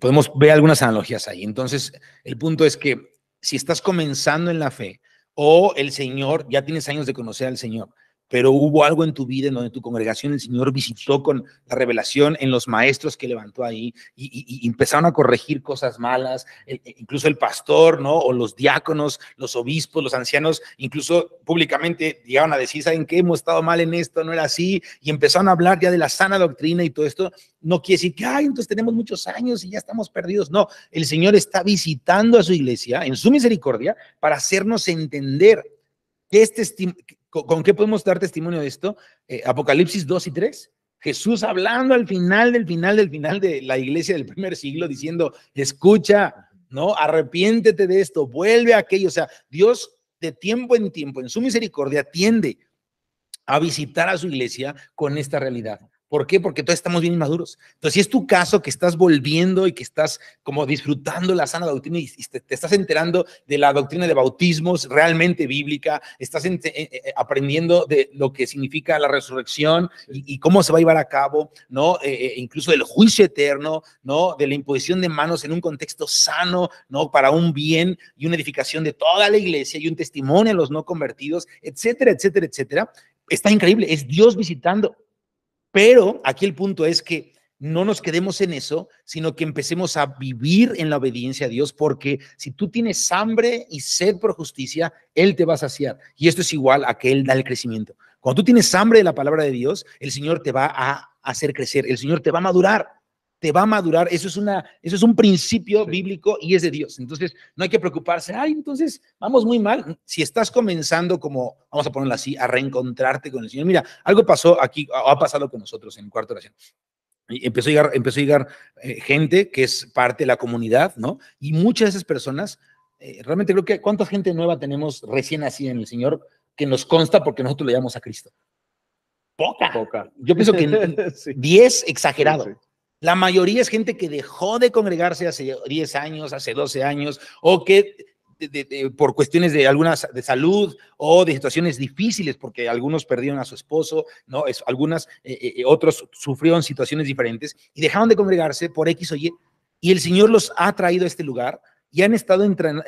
podemos ver algunas analogías ahí. Entonces, el punto es que si estás comenzando en la fe o el Señor, ya tienes años de conocer al Señor, pero hubo algo en tu vida en donde tu congregación el Señor visitó con la revelación en los maestros que levantó ahí y, empezaron a corregir cosas malas, e, incluso el pastor, ¿no? O los diáconos, los obispos, los ancianos, incluso públicamente llegaron a decir, ¿saben qué? Hemos estado mal en esto, no era así, y empezaron a hablar ya de la sana doctrina y todo esto. No quiere decir que, ay, entonces tenemos muchos años y ya estamos perdidos. No, el Señor está visitando a su iglesia en su misericordia para hacernos entender que este, ¿Con, qué podemos dar testimonio de esto? Eh, Apocalipsis 2 y 3. Jesús hablando al final del final del final de la iglesia del primer siglo, diciendo, escucha, ¿no? Arrepiéntete de esto, vuelve a aquello. O sea, Dios de tiempo en tiempo, en su misericordia, tiende a visitar a su iglesia con esta realidad. ¿Por qué? Porque todos estamos bien inmaduros. Entonces, si es tu caso que estás volviendo y que estás como disfrutando la sana doctrina y te, estás enterando de la doctrina de bautismos realmente bíblica, estás eh, eh, eh, aprendiendo de lo que significa la resurrección y, cómo se va a llevar a cabo, ¿no? incluso del juicio eterno, ¿no? De la imposición de manos en un contexto sano, ¿no? Para un bien y una edificación de toda la iglesia y un testimonio a los no convertidos, etcétera, etcétera, etcétera. Está increíble, es Dios visitando pero aquí el punto es que no nos quedemos en eso, sino que empecemos a vivir en la obediencia a Dios, porque si tú tienes hambre y sed por justicia, Él te va a saciar. Y esto es igual a que Él da el crecimiento. Cuando tú tienes hambre de la palabra de Dios, el Señor te va a hacer crecer, el Señor te va a madurar te va a madurar. Eso es, una, eso es un principio bíblico y es de Dios. Entonces, no hay que preocuparse, ay, entonces vamos muy mal. Si estás comenzando como, vamos a ponerlo así, a reencontrarte con el Señor. Mira, algo pasó aquí, o ha pasado con nosotros en cuarta oración. empezó a llegar, empezó a llegar eh, gente que es parte de la comunidad, ¿no? Y muchas de esas personas, eh, realmente creo que cuánta gente nueva tenemos recién nacida en el Señor que nos consta porque nosotros le llamamos a Cristo. Poca. Poca. Yo pienso que 10 [LAUGHS] exagerado. La mayoría es gente que dejó de congregarse hace 10 años, hace 12 años, o que por cuestiones de algunas de salud o de situaciones difíciles, porque algunos perdieron a su esposo, ¿no? Es, algunas, eh, eh, eh, otros sufrieron situaciones diferentes y dejaron de congregarse por X o Y. Y el Señor los ha traído a este lugar y han estado entrando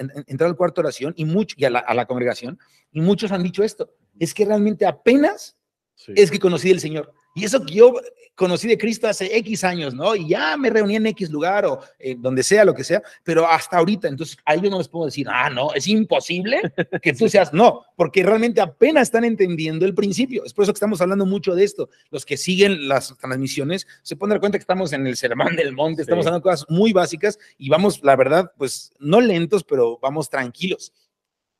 al cuarto oración y, a la, congregación. Y muchos han dicho esto, es que realmente apenas es que conocí al Señor. Y eso que yo conocí de Cristo hace X años, ¿no? Y ya me reuní en X lugar o eh, donde sea, lo que sea, pero hasta ahorita, entonces ahí yo no les puedo decir, ah, no, es imposible que tú seas, no, porque realmente apenas están entendiendo el principio. Es por eso que estamos hablando mucho de esto. Los que siguen las transmisiones se ponen cuenta que estamos en el sermón del monte, estamos hablando de cosas muy básicas y vamos, la verdad, pues no lentos, pero vamos tranquilos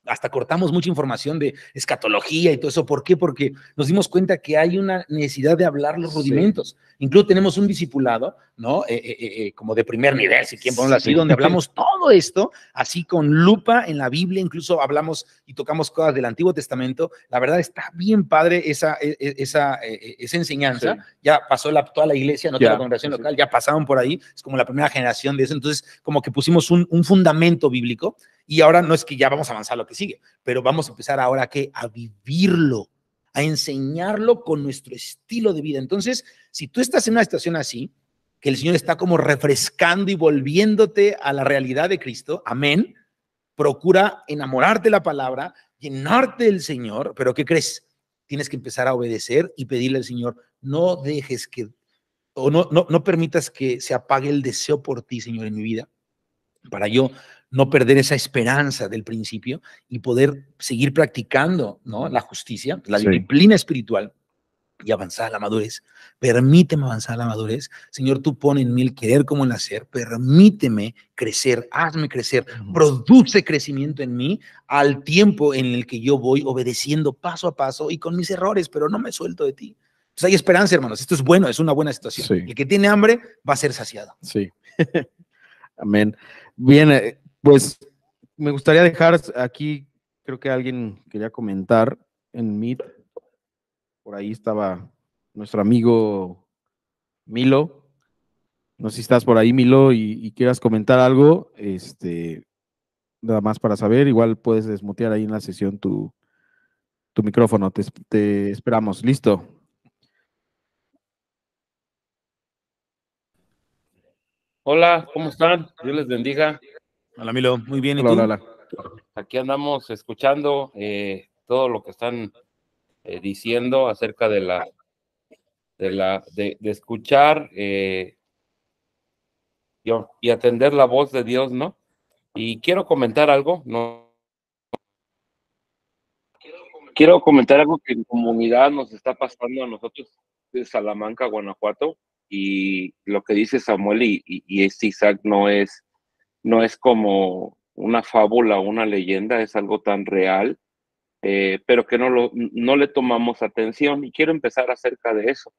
hasta cortamos mucha información de escatología y todo eso. ¿Por qué? Porque nos dimos cuenta que hay una necesidad de hablar los rudimentos. Incluso tenemos un discipulado, ¿no? Eh, eh, eh, como de primer nivel, si quieren ponerlo así, donde hablamos [LAUGHS] todo esto, así con lupa en la Biblia, incluso hablamos y tocamos cosas del Antiguo Testamento. La verdad está bien padre esa, e, e, esa, e, esa enseñanza. Ya pasó la, toda la iglesia, no la congregación local, ya pasaron por ahí. Es como la primera generación de eso. Entonces, como que pusimos un, un fundamento bíblico y ahora no es que ya vamos a avanzar lo que sigue, pero vamos a empezar ahora que a vivirlo, a enseñarlo con nuestro estilo de vida. Entonces, si tú estás en una situación así, que el Señor está como refrescando y volviéndote a la realidad de Cristo, amén, procura enamorarte de la palabra, llenarte del Señor, pero ¿qué crees? Tienes que empezar a obedecer y pedirle al Señor, no dejes que, o no, no, no permitas que se apague el deseo por ti, Señor, en mi vida, para yo no perder esa esperanza del principio y poder seguir practicando ¿no? la justicia, la disciplina espiritual y avanzar a la madurez. Permíteme avanzar a la madurez. Señor, tú pones en mí el querer como el hacer. Permíteme crecer, hazme crecer, produce crecimiento en mí al tiempo en el que yo voy obedeciendo paso a paso y con mis errores, pero no me suelto de ti. Entonces hay esperanza, hermanos. Esto es bueno, es una buena situación. El que tiene hambre va a ser saciado. Sí. [LAUGHS] Amén. Bien, eh, pues me gustaría dejar aquí, creo que alguien quería comentar en Meet. Por ahí estaba nuestro amigo Milo. No sé si estás por ahí, Milo, y, quieras comentar algo, este, nada más para saber. Igual puedes desmutear ahí en la sesión tu, micrófono. Te, te esperamos. Listo. Hola, ¿cómo están? Dios les bendiga. Hola, Milo. Muy bien. Aquí andamos escuchando eh, todo lo que están eh, diciendo acerca de la de la de, escuchar eh, y, atender la voz de Dios, ¿no? Y quiero comentar algo, no. Quiero comentar algo que en comunidad nos está pasando a nosotros de Salamanca, Guanajuato, y lo que dice Samuel y, y, y este Isaac no es no es como una fábula o una leyenda, es algo tan real, eh, pero que no, lo, no le tomamos atención. Y quiero empezar acerca de eso.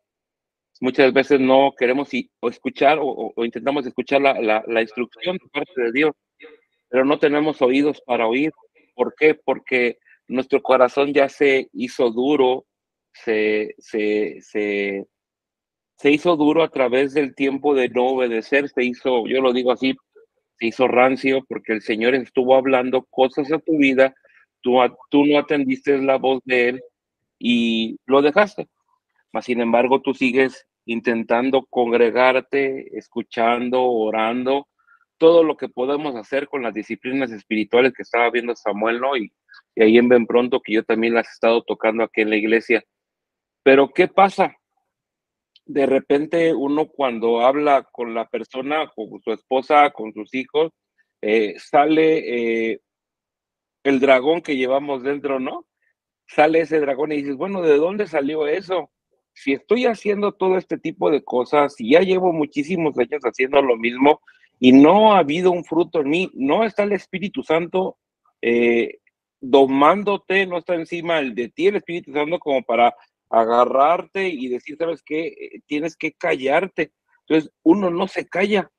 Muchas veces no queremos escuchar o, o intentamos escuchar la, instrucción de parte de Dios, pero no tenemos oídos para oír. ¿Por qué? Porque nuestro corazón ya se hizo duro, se, se, se, hizo duro a través del tiempo de no obedecer, se hizo, yo lo digo así, se hizo rancio porque el Señor estuvo hablando cosas a tu vida, tú, no atendiste la voz de Él y lo dejaste. Mas, sin embargo, tú sigues intentando congregarte, escuchando, orando, todo lo que podemos hacer con las disciplinas espirituales que estaba viendo Samuel hoy, y ahí en Ven Pronto, que yo también las he estado tocando aquí en la iglesia. Pero, ¿qué pasa? de repente uno cuando habla con la persona, con su esposa, con sus hijos, eh, sale eh, el dragón que llevamos dentro, ¿no? Sale ese dragón y dices, bueno, ¿de dónde salió eso? Si estoy haciendo todo este tipo de cosas y ya llevo muchísimos años haciendo lo mismo y no ha habido un fruto en mí, no está el Espíritu Santo eh, domándote, no está encima el de ti el Espíritu Santo como para agarrarte y decir, ¿sabes qué? Eh, tienes que callarte. Entonces, uno no se calla,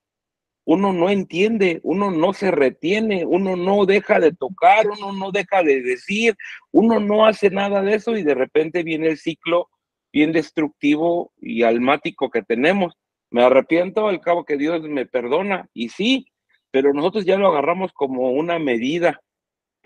uno no entiende, uno no se retiene, uno no deja de tocar, uno no deja de decir, uno no hace nada de eso y de repente viene el ciclo bien destructivo y almático que tenemos. Me arrepiento al cabo que Dios me perdona y sí, pero nosotros ya lo agarramos como una medida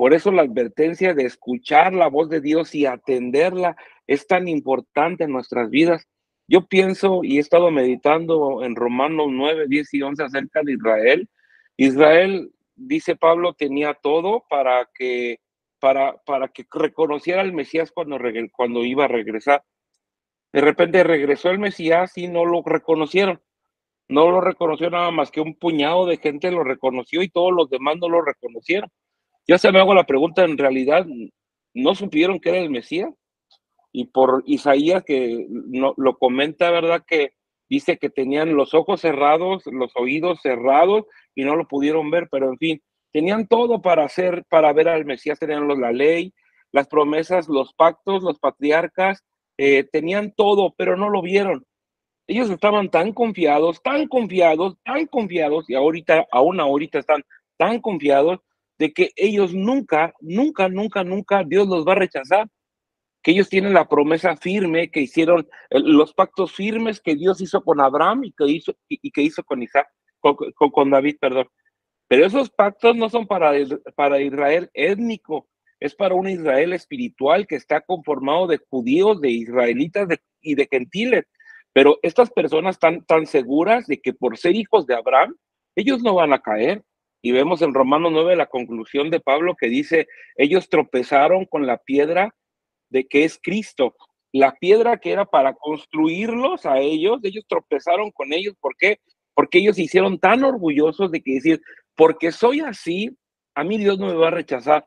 por eso la advertencia de escuchar la voz de Dios y atenderla es tan importante en nuestras vidas. Yo pienso y he estado meditando en Romanos 9, 10 y 11 acerca de Israel. Israel, dice Pablo, tenía todo para que, para, para que reconociera al Mesías cuando, cuando iba a regresar. De repente regresó el Mesías y no lo reconocieron. No lo reconoció nada más que un puñado de gente lo reconoció y todos los demás no lo reconocieron. Yo se me hago la pregunta, en realidad, ¿no supieron que era el Mesías? Y por Isaías que no, lo comenta, ¿verdad? Que dice que tenían los ojos cerrados, los oídos cerrados y no lo pudieron ver, pero en fin, tenían todo para hacer, para ver al Mesías, tenían la ley, las promesas, los pactos, los patriarcas, eh, tenían todo, pero no lo vieron. Ellos estaban tan confiados, tan confiados, tan confiados, y ahorita, aún ahorita están tan confiados de que ellos nunca, nunca, nunca, nunca Dios los va a rechazar, que ellos tienen la promesa firme que hicieron, los pactos firmes que Dios hizo con Abraham y que hizo, y, que hizo con Isaac, con, David, perdón. Pero esos pactos no son para, para Israel étnico, es para un Israel espiritual que está conformado de judíos, de israelitas y de gentiles. Pero estas personas están tan seguras de que por ser hijos de Abraham, ellos no van a caer, y vemos en Romano 9 la conclusión de Pablo que dice, ellos tropezaron con la piedra de que es Cristo. La piedra que era para construirlos a ellos, ellos tropezaron con ellos. ¿Por qué? Porque ellos se hicieron tan orgullosos de que decir, porque soy así, a mí Dios no me va a rechazar.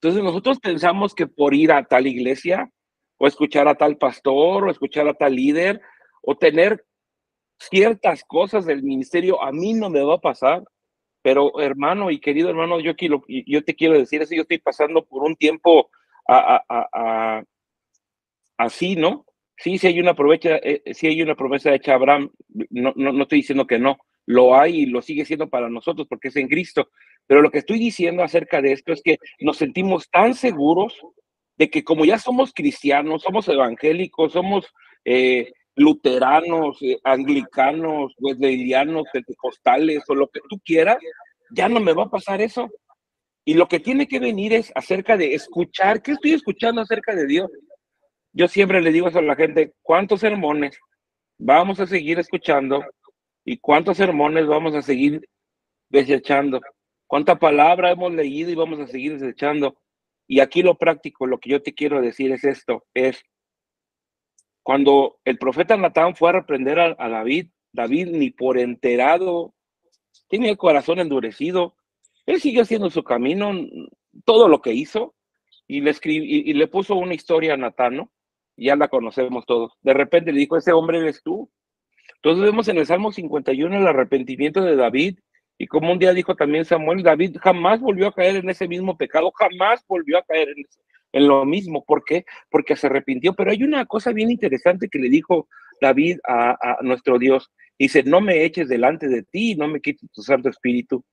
Entonces nosotros pensamos que por ir a tal iglesia, o escuchar a tal pastor, o escuchar a tal líder, o tener ciertas cosas del ministerio, a mí no me va a pasar. Pero hermano y querido hermano, yo, aquí yo te quiero decir eso, yo estoy pasando por un tiempo así, ¿no? Sí, sí hay una, eh, eh, hay una promesa hecha a Abraham, no, no, no estoy diciendo que no, lo hay y lo sigue siendo para nosotros porque es en Cristo. Pero lo que estoy diciendo acerca de esto es que nos sentimos tan seguros de que como ya somos cristianos, somos evangélicos, somos eh, luteranos, eh, anglicanos, wesleyanos, pentecostales o lo que tú quieras, ya no me va a pasar eso. Y lo que tiene que venir es acerca de escuchar, ¿qué estoy escuchando acerca de Dios? Yo siempre le digo a la gente, ¿cuántos sermones vamos a seguir escuchando y cuántos sermones vamos a seguir desechando? ¿Cuánta palabra hemos leído y vamos a seguir desechando? Y aquí lo práctico, lo que yo te quiero decir es esto, es cuando el profeta Natán fue a reprender a, David, David ni por enterado, tenía el corazón endurecido, él siguió haciendo su camino, todo lo que hizo, y le, y, le puso una historia a Natán, ¿no? Ya la conocemos todos. De repente le dijo, ese hombre eres tú. Entonces vemos en el Salmo 51 el arrepentimiento de David y como un día dijo también Samuel, David jamás volvió a caer en ese mismo pecado, jamás volvió a caer en, ese en lo mismo. ¿Por qué? Porque se arrepintió. Pero hay una cosa bien interesante que le dijo David a, nuestro Dios. Dice, no me eches delante de ti, no me quites tu Santo Espíritu.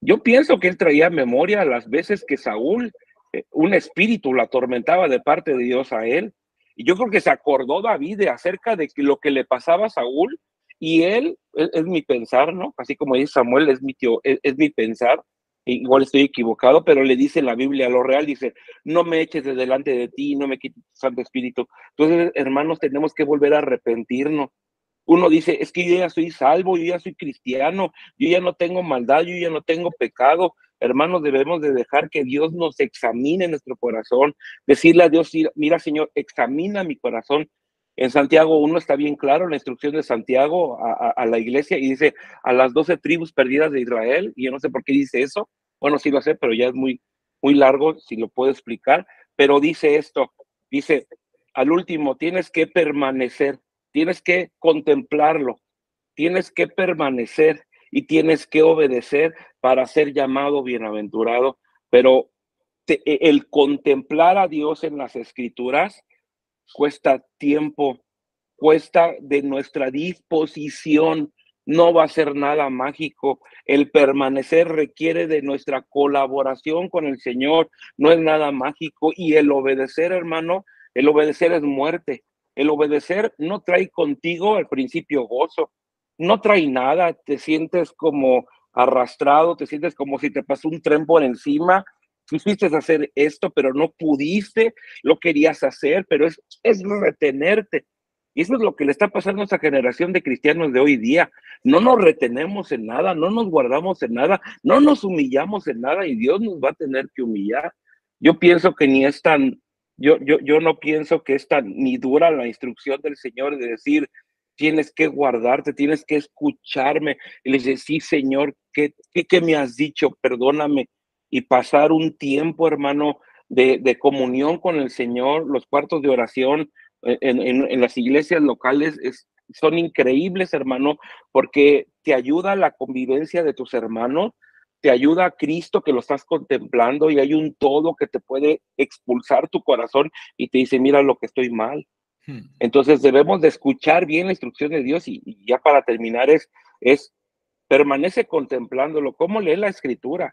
Yo pienso que él traía memoria las veces que Saúl, eh, un espíritu, lo atormentaba de parte de Dios a él. Y yo creo que se acordó David de acerca de lo que le pasaba a Saúl y él, e, es, mi pensar, ¿no? Así como dice Samuel, es mi, tío, e, es mi pensar, igual estoy equivocado, pero le dice la Biblia a lo real, dice, no me eches de delante de ti, no me quites tu Santo Espíritu. Entonces, hermanos, tenemos que volver a arrepentirnos. Uno dice, es que yo ya soy salvo, yo ya soy cristiano, yo ya no tengo maldad, yo ya no tengo pecado. Hermanos, debemos de dejar que Dios nos examine nuestro corazón, decirle a Dios, mira Señor, examina mi corazón, en Santiago 1 está bien claro la instrucción de Santiago a, la iglesia y dice a las 12 tribus perdidas de Israel, y yo no sé por qué dice eso, bueno, sí lo sé, pero ya es muy, muy largo, si lo puedo explicar, pero dice esto, dice, al último, tienes que permanecer, tienes que contemplarlo, tienes que permanecer y tienes que obedecer para ser llamado bienaventurado, pero e, el contemplar a Dios en las escrituras, cuesta tiempo, cuesta de nuestra disposición. No va a ser nada mágico. El permanecer requiere de nuestra colaboración con el Señor. No es nada mágico. Y el obedecer, hermano, el obedecer es muerte. El obedecer no trae contigo el principio gozo. No trae nada. Te sientes como arrastrado, te sientes como si te pasó un tren por encima quisiste hacer esto, pero no pudiste, lo querías hacer, pero es, es retenerte. Y eso es lo que le está pasando a nuestra generación de cristianos de hoy día. No nos retenemos en nada, no nos guardamos en nada, no nos humillamos en nada y Dios nos va a tener que humillar. Yo pienso que ni es tan, yo, yo, yo no pienso que es tan ni dura la instrucción del Señor de decir, tienes que guardarte, tienes que escucharme. Y le dice, sí, Señor, qué, qué me has dicho? Perdóname, y pasar un tiempo, hermano, de, comunión con el Señor, los cuartos de oración eh, en, las iglesias locales son increíbles, hermano, porque te ayuda la convivencia de tus hermanos, te ayuda a Cristo que lo estás contemplando y hay un todo que te puede expulsar tu corazón y te dice, mira lo que estoy mal. Hmm. Entonces debemos de escuchar bien la instrucción de Dios y, ya para terminar es, es, permanece contemplándolo. ¿Cómo lee la escritura?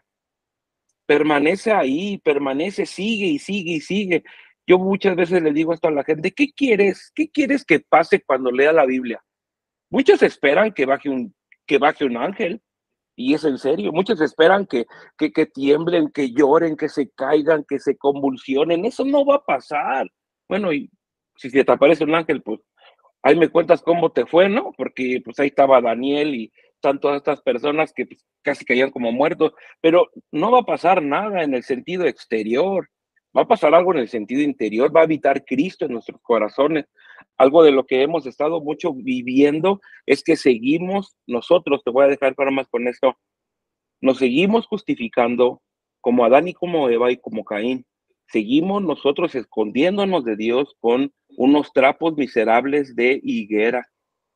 permanece ahí, permanece, sigue y sigue y sigue. Yo muchas veces le digo esto a la gente, ¿qué quieres? ¿Qué quieres que pase cuando lea la Biblia? Muchos esperan que baje un, que baje un ángel, y es en serio. Muchos esperan que, que, tiemblen, que lloren, que se caigan, que se convulsionen. Eso no va a pasar. Bueno, y si se te aparece un ángel, pues ahí me cuentas cómo te fue, ¿no? Porque pues ahí estaba Daniel y, están todas estas personas que pues, casi caían como muertos, pero no va a pasar nada en el sentido exterior, va a pasar algo en el sentido interior, va a habitar Cristo en nuestros corazones. Algo de lo que hemos estado mucho viviendo es que seguimos nosotros, te voy a dejar para más con esto, nos seguimos justificando como Adán y como Eva y como Caín. Seguimos nosotros escondiéndonos de Dios con unos trapos miserables de higuera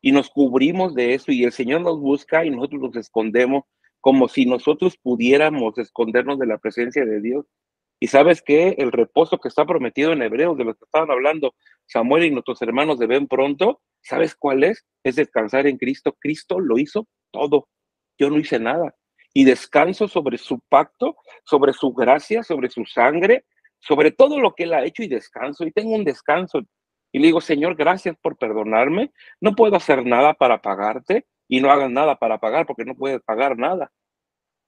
y nos cubrimos de eso y el Señor nos busca y nosotros nos escondemos como si nosotros pudiéramos escondernos de la presencia de Dios. Y sabes que el reposo que está prometido en Hebreos, de lo que estaban hablando Samuel y nuestros hermanos de Ben pronto, ¿sabes cuál es? Es descansar en Cristo. Cristo lo hizo todo. Yo no hice nada. Y descanso sobre su pacto, sobre su gracia, sobre su sangre, sobre todo lo que él ha hecho y descanso. Y tengo un descanso y le digo, Señor, gracias por perdonarme, no puedo hacer nada para pagarte y no hagas nada para pagar porque no puedes pagar nada.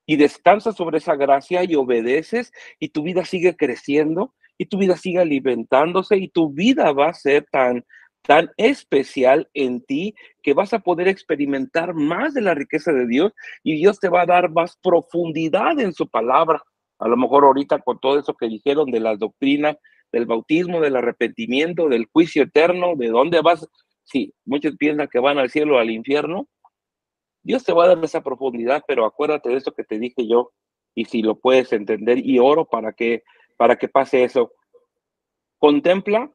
Y descansa sobre esa gracia y obedeces y tu vida sigue creciendo y tu vida sigue alimentándose y tu vida va a ser tan tan especial en ti que vas a poder experimentar más de la riqueza de Dios y Dios te va a dar más profundidad en su palabra. A lo mejor ahorita con todo eso que dijeron de las doctrinas del bautismo, del arrepentimiento, del juicio eterno, de dónde vas. Sí, muchos piensan que van al cielo o al infierno. Dios te va a dar esa profundidad, pero acuérdate de eso que te dije yo y si lo puedes entender y oro para que para que pase eso. Contempla,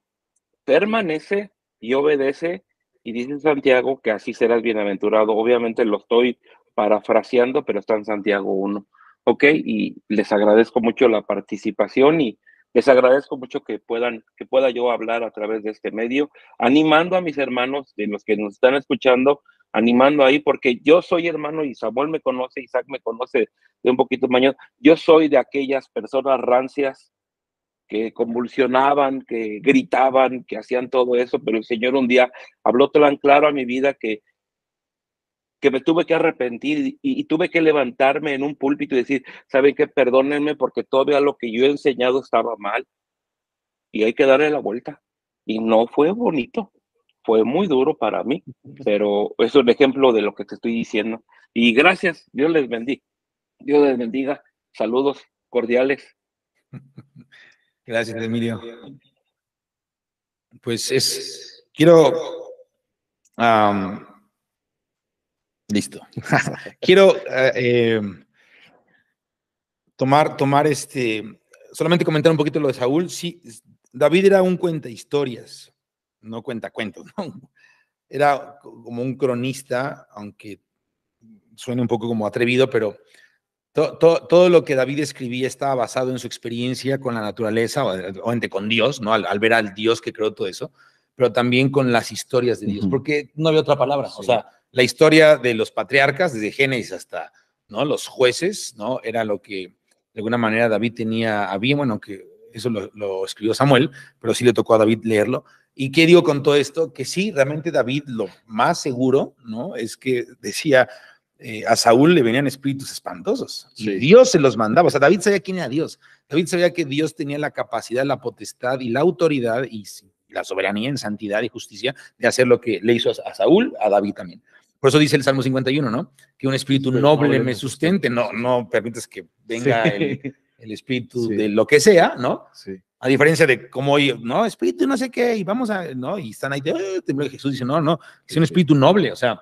permanece y obedece y dice Santiago que así serás bienaventurado. Obviamente lo estoy parafraseando, pero está en Santiago 1. Ok, y les agradezco mucho la participación y, les agradezco mucho que puedan, que pueda yo hablar a través de este medio, animando a mis hermanos de los que nos están escuchando, animando ahí, porque yo soy hermano y Samuel me conoce, Isaac me conoce de un poquito mañana. Yo soy de aquellas personas rancias que convulsionaban, que gritaban, que hacían todo eso, pero el Señor un día habló tan claro a mi vida que que me tuve que arrepentir y, tuve que levantarme en un púlpito y decir, ¿saben qué? Perdónenme porque todavía lo que yo he enseñado estaba mal. Y hay que darle la vuelta. Y no fue bonito, fue muy duro para mí, pero es un ejemplo de lo que te estoy diciendo. Y gracias, Dios les bendiga. Dios les bendiga. Saludos cordiales. [LAUGHS] Gracias, Emilio. Pues es, quiero Listo. [LAUGHS] Quiero eh, eh, tomar, tomar este, solamente comentar un poquito lo de Saúl. Sí, David era un cuenta historias, no cuenta cuentos, ¿no? Era como un cronista, aunque suene un poco como atrevido, pero todo lo que David escribía estaba basado en su experiencia con la naturaleza, obviamente con Dios, ¿no? Al, ver al Dios que creó todo eso, pero también con las historias de Dios, porque no había otra palabra, o sea la historia de los patriarcas, desde Génesis hasta ¿no? los jueces, ¿no? era lo que de alguna manera David tenía a bien, bueno, que eso lo, escribió Samuel, pero sí le tocó a David leerlo. ¿Y qué digo con todo esto? Que sí, realmente David lo más seguro, ¿no? Es que decía, eh, a Saúl le venían espíritus espantosos y Dios se los mandaba. O sea, David sabía quién era Dios. David sabía que Dios tenía la capacidad, la potestad y la autoridad y la soberanía en santidad y justicia de hacer lo que le hizo a Saúl, a David también. Por eso dice el Salmo 51, ¿no? Que un espíritu noble, me sustente, no, no permites que venga el, espíritu de lo que sea, ¿no? Sí. A diferencia de cómo, hoy, no, espíritu no sé qué, y vamos a, ¿no? Y están ahí, eh, Jesús dice, no, no, es un espíritu noble, o sea,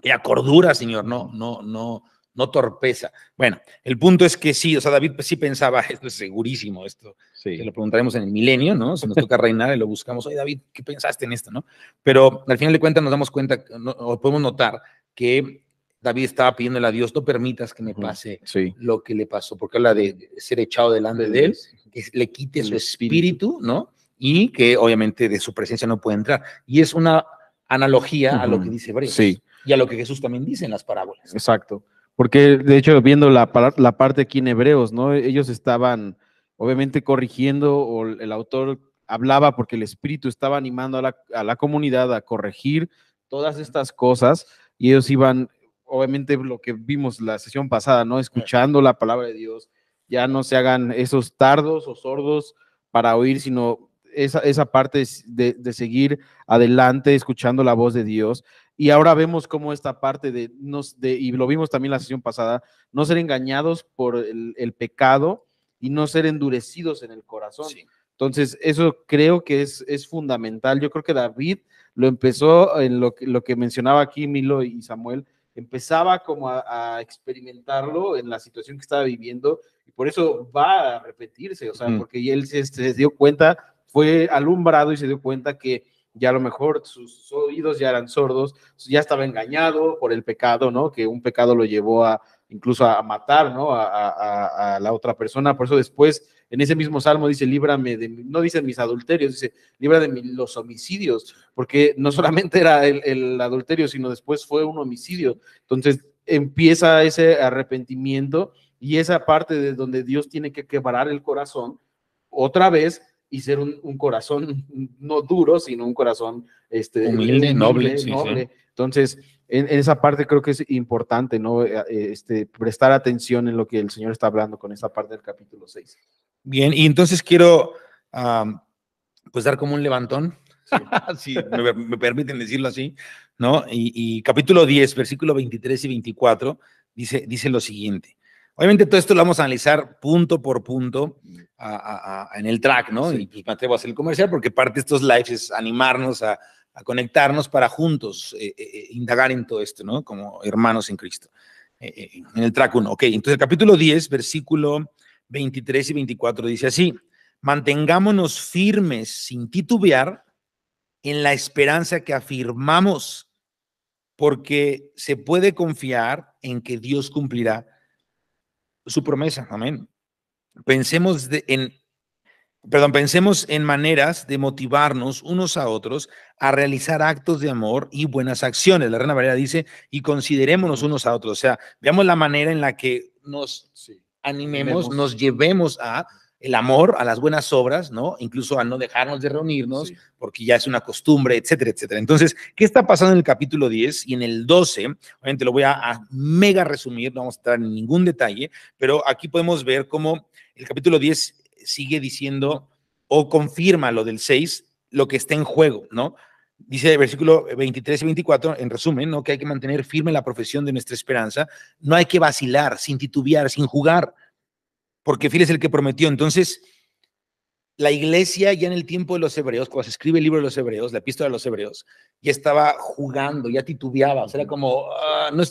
que cordura, Señor, no, no, no, no torpeza. Bueno, el punto es que sí, o sea, David pues, sí pensaba, [LAUGHS] esto es segurísimo, esto lo preguntaremos en el milenio, ¿no? Si nos [LAUGHS] toca reinar y lo buscamos, oye David, ¿qué pensaste en esto, no? Pero al final de cuentas nos damos cuenta, o podemos notar que David estaba pidiéndole a Dios, no permitas que me pase lo que le pasó, porque habla de ser echado delante de él, que le quite su espíritu, ¿no? Y que obviamente de su presencia no puede entrar. Y es una analogía a lo que dice Brecht, y a lo que Jesús también dice en las parábolas. Exacto. Porque de hecho, viendo la, parte aquí en Hebreos, ¿no? Ellos estaban obviamente corrigiendo, o el autor hablaba porque el Espíritu estaba animando a la, comunidad a corregir todas estas cosas y ellos iban, obviamente lo que vimos la sesión pasada, ¿no? Escuchando la palabra de Dios, ya no se hagan esos tardos o sordos para oír, sino esa, parte de, de seguir adelante escuchando la voz de Dios. Y ahora vemos cómo esta parte de, nos, de, y lo vimos también la sesión pasada, no ser engañados por el, pecado y no ser endurecidos en el corazón. Entonces, eso creo que es, es fundamental. Yo creo que David lo empezó en lo, lo que mencionaba aquí Milo y Samuel, empezaba como a, experimentarlo en la situación que estaba viviendo y por eso va a repetirse, o sea, porque él se, se, dio cuenta, fue alumbrado y se dio cuenta que ya a lo mejor sus oídos ya eran sordos, ya estaba engañado por el pecado, ¿no? Que un pecado lo llevó a incluso a matar, ¿no? A, la otra persona. Por eso después, en ese mismo salmo dice, líbrame de, no dice mis adulterios, dice, líbrame de los homicidios, porque no solamente era el, el adulterio, sino después fue un homicidio. Entonces empieza ese arrepentimiento y esa parte de donde Dios tiene que quebrar el corazón otra vez y ser un, corazón [LAUGHS] no duro, sino un corazón este, humilde, noble. Entonces, en, esa parte creo que es importante, ¿no? Eh, eh, este, prestar atención en lo que el Señor está hablando con esa parte del capítulo 6. Bien, y entonces quiero, pues, dar como un levantón, si me, [LAUGHS] permiten decirlo así, ¿no? Y, capítulo 10, versículo 23 y 24, dice, dice lo siguiente. Obviamente todo esto lo vamos a analizar punto por punto en el track, ¿no? Y pues me atrevo a hacer el comercial porque parte de estos lives es animarnos a, conectarnos para juntos eh, eh, eh, indagar en todo esto, ¿no? Como hermanos en Cristo. en el track 1, ok. Entonces el capítulo 10, versículo 23 y 24 dice así, mantengámonos firmes sin titubear en la esperanza que afirmamos, porque se puede confiar en que Dios cumplirá su promesa. Amén. Pensemos en, perdón, pensemos en maneras de motivarnos unos a otros a realizar actos de amor y buenas acciones. La Reina Valera dice, y considerémonos unos a otros. O sea, veamos la manera en la que nos animemos, nos llevemos a el amor a las buenas obras, ¿no? Incluso a no dejarnos de reunirnos, porque ya es una costumbre, etcétera, etcétera. Entonces, ¿qué está pasando en el capítulo 10 y en el 12? Obviamente lo voy a, mega resumir, no vamos a entrar en ningún detalle, pero aquí podemos ver cómo el capítulo 10 sigue diciendo o confirma lo del 6, lo que está en juego, ¿no? Dice el versículo 23 y 24, en resumen, ¿no? que hay que mantener firme la profesión de nuestra esperanza, no hay que vacilar, sin titubear, sin jugar, porque fiel es el que prometió. Entonces, la iglesia ya en el tiempo de los hebreos, cuando se escribe el libro de los hebreos, la epístola de los hebreos, ya estaba jugando, ya titubeaba, o sea, era como, ah, no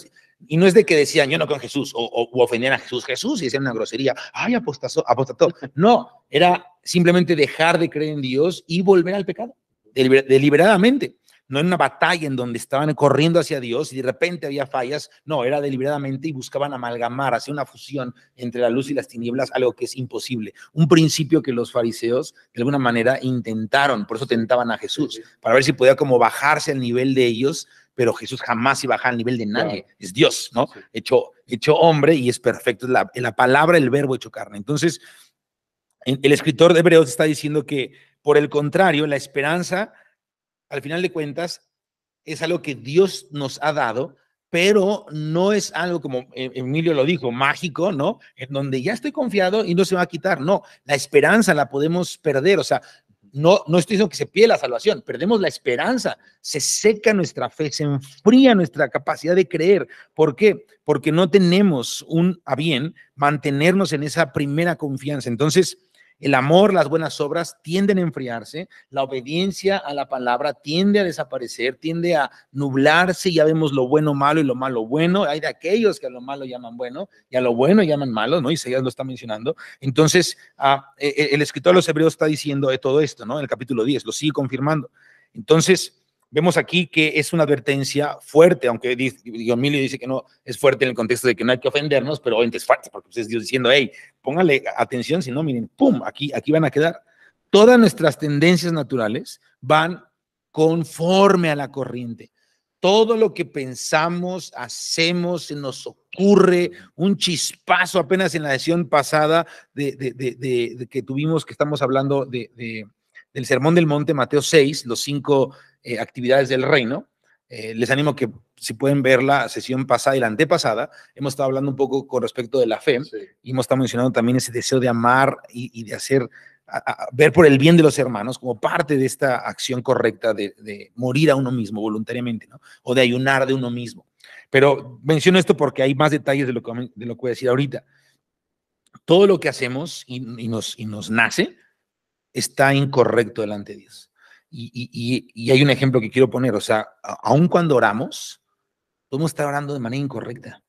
y no es de que decían, yo no con Jesús, o, ofendían a Jesús, Jesús, y decían una grosería, ay, apostató, apostató. No, era simplemente dejar de creer en Dios y volver al pecado, deliberadamente no en una batalla en donde estaban corriendo hacia Dios y de repente había fallas, no, era deliberadamente y buscaban amalgamar, hacer una fusión entre la luz y las tinieblas, algo que es imposible. Un principio que los fariseos de alguna manera intentaron, por eso tentaban a Jesús, para ver si podía como bajarse al nivel de ellos, pero Jesús jamás se baja al nivel de nadie, es Dios, ¿no? Hecho, hecho hombre y es perfecto, es la, la palabra, el verbo hecho carne. Entonces, el escritor de Hebreos está diciendo que, por el contrario, la esperanza al final de cuentas, es algo que Dios nos ha dado, pero no es algo como e-, Emilio lo dijo, mágico, ¿no? En donde ya estoy confiado y no se va a quitar, no, la esperanza la podemos perder, o sea, no, no estoy diciendo que se pierda la salvación, perdemos la esperanza, se seca nuestra fe, se enfría nuestra capacidad de creer. ¿Por qué? Porque no tenemos un a bien mantenernos en esa primera confianza. Entonces, el amor, las buenas obras tienden a enfriarse, la obediencia a la palabra tiende a desaparecer, tiende a nublarse, ya vemos lo bueno malo y lo malo bueno, hay de aquellos que a lo malo llaman bueno y a lo bueno llaman malo, ¿no? Y Isaías lo está mencionando. Entonces, ah, e, e, el escritor de los Hebreos está diciendo de todo esto, ¿no? En el capítulo 10, lo sigue confirmando. Entonces, vemos aquí que es una advertencia fuerte, aunque Dios mío dice que no es fuerte en el contexto de que no hay que ofendernos, pero obviamente es fuerte, porque pues, es Dios diciendo, hey, póngale atención, si no, miren, pum, aquí, aquí van a quedar. Todas nuestras tendencias naturales van conforme a la corriente. Todo lo que pensamos, hacemos, se nos ocurre, un chispazo apenas en la sesión pasada de, de, de, que tuvimos, que estamos hablando de, del Sermón del Monte, Mateo 6, los cinco eh, actividades del reino. Eh, les animo que si pueden ver la sesión pasada y la antepasada, hemos estado hablando un poco con respecto de la fe y hemos estado mencionando también ese deseo de amar y, de hacer, ver por el bien de los hermanos como parte de esta acción correcta de, morir a uno mismo voluntariamente, ¿no? O de ayunar de uno mismo. Pero menciono esto porque hay más detalles de lo que, lo que voy a decir ahorita. Todo lo que hacemos y, nos, y nos nace está incorrecto delante de Dios y, hay un ejemplo que quiero poner, o sea, aun cuando oramos, podemos estar orando de manera incorrecta.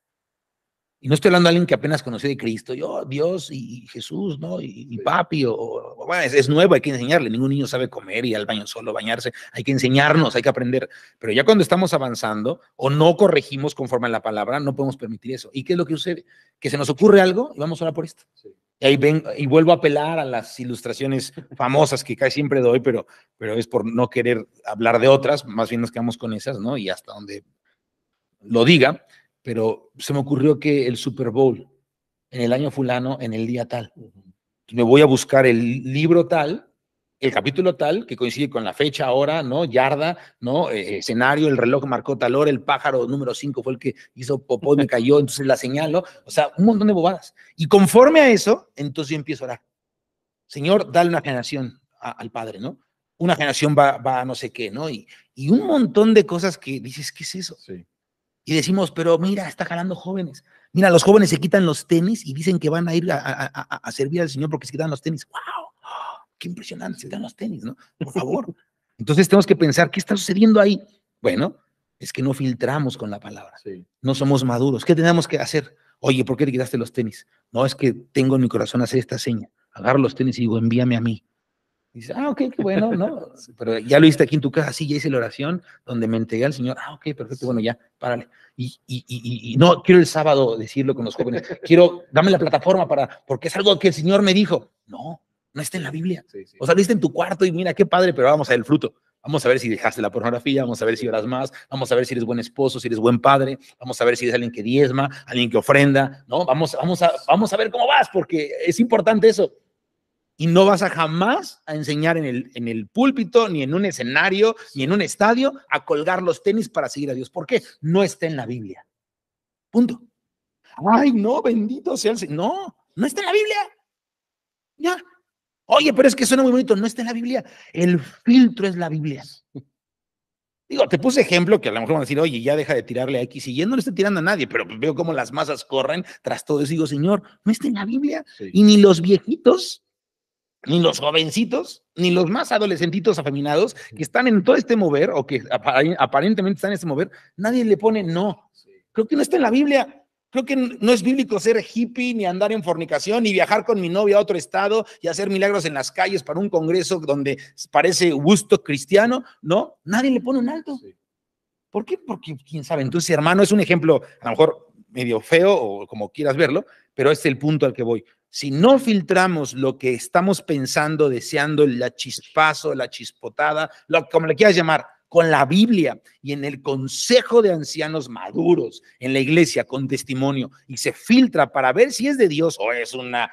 Y no estoy hablando de alguien que apenas conoció de Cristo, yo, oh, Dios y Jesús, ¿no? Y, papi, o, es, nuevo, hay que enseñarle. Ningún niño sabe comer y al baño solo, bañarse. Hay que enseñarnos, hay que aprender. Pero ya cuando estamos avanzando o no corregimos conforme a la palabra, no podemos permitir eso. ¿Y qué es lo que sucede? Que se nos ocurre algo y vamos a orar por esto. Y y vuelvo a apelar a las ilustraciones famosas que casi siempre doy, pero, pero es por no querer hablar de otras, más bien nos quedamos con esas, ¿no? Y hasta donde lo diga, pero se me ocurrió que el Super Bowl, en el año fulano, en el día tal, me voy a buscar el libro tal el capítulo tal, que coincide con la fecha, ahora ¿no? Yarda, ¿no? Eh, escenario, el reloj marcó tal hora, el pájaro número 5 fue el que hizo popó y me cayó, entonces la señaló O sea, un montón de bobadas. Y conforme a eso, entonces yo empiezo a Señor, dale una generación al Padre, ¿no? Una generación va, va a no sé qué, ¿no? Y, y un montón de cosas que dices, ¿qué es eso? Sí. Y decimos, pero mira, está jalando jóvenes. Mira, los jóvenes se quitan los tenis y dicen que van a ir a, a servir al Señor porque se quitan los tenis. ¡Wow! qué impresionante, se dan los tenis, ¿no? Por [LAUGHS] favor. Entonces tenemos que pensar, ¿qué está sucediendo ahí? Bueno, es que no filtramos con la palabra. No somos maduros. ¿Qué tenemos que hacer? Oye, ¿por qué le quitaste los tenis? No, es que tengo en mi corazón hacer esta seña. Agarro los tenis y digo, envíame a mí. dice, ah, ok, qué bueno, ¿no? [LAUGHS] Pero ya lo hiciste aquí en tu casa, sí, ya hice la oración donde me entregué al Señor. Ah, ok, perfecto, bueno, ya, párale. Y, y, y, y, no, quiero el sábado decirlo con los jóvenes. Quiero, dame la plataforma para, porque es algo que el Señor me dijo. No, no está en la Biblia. O sea, en tu cuarto y mira qué padre, pero vamos a ver el fruto. Vamos a ver si dejaste la pornografía, vamos a ver si oras más, vamos a ver si eres buen esposo, si eres buen padre, vamos a ver si eres alguien que diezma, alguien que ofrenda, ¿no? Vamos, vamos, a, vamos a ver cómo vas, porque es importante eso. Y no vas a jamás a enseñar en el, en el púlpito, ni en un escenario, ni en un estadio, a colgar los tenis para seguir a Dios. ¿Por qué? No está en la Biblia. Punto. Ay, no, bendito sea el Señor. No, no está en la Biblia. Ya, Oye, pero es que suena muy bonito. No está en la Biblia. El filtro es la Biblia. Digo, te puse ejemplo que a lo mejor van a decir, oye, ya deja de tirarle a X y no le está tirando a nadie, pero pues veo cómo las masas corren tras todo eso digo, Señor, no está en la Biblia. Y ni los viejitos, ni los jovencitos, ni los más adolescentitos afeminados que están en todo este mover o que aparentemente están en este mover, nadie le pone no. Creo que no está en la Biblia. Creo que no es bíblico ser hippie, ni andar en fornicación, ni viajar con mi novia a otro estado y hacer milagros en las calles para un congreso donde parece gusto cristiano. No, nadie le pone un alto. ¿Por qué? Porque, quién sabe, entonces, hermano, es un ejemplo, a lo mejor medio feo o como quieras verlo, pero este es el punto al que voy. Si no filtramos lo que estamos pensando, deseando, la chispazo, la chispotada, lo, como le quieras llamar, con la Biblia y en el consejo de ancianos maduros en la iglesia con testimonio y se filtra para ver si es de Dios o es una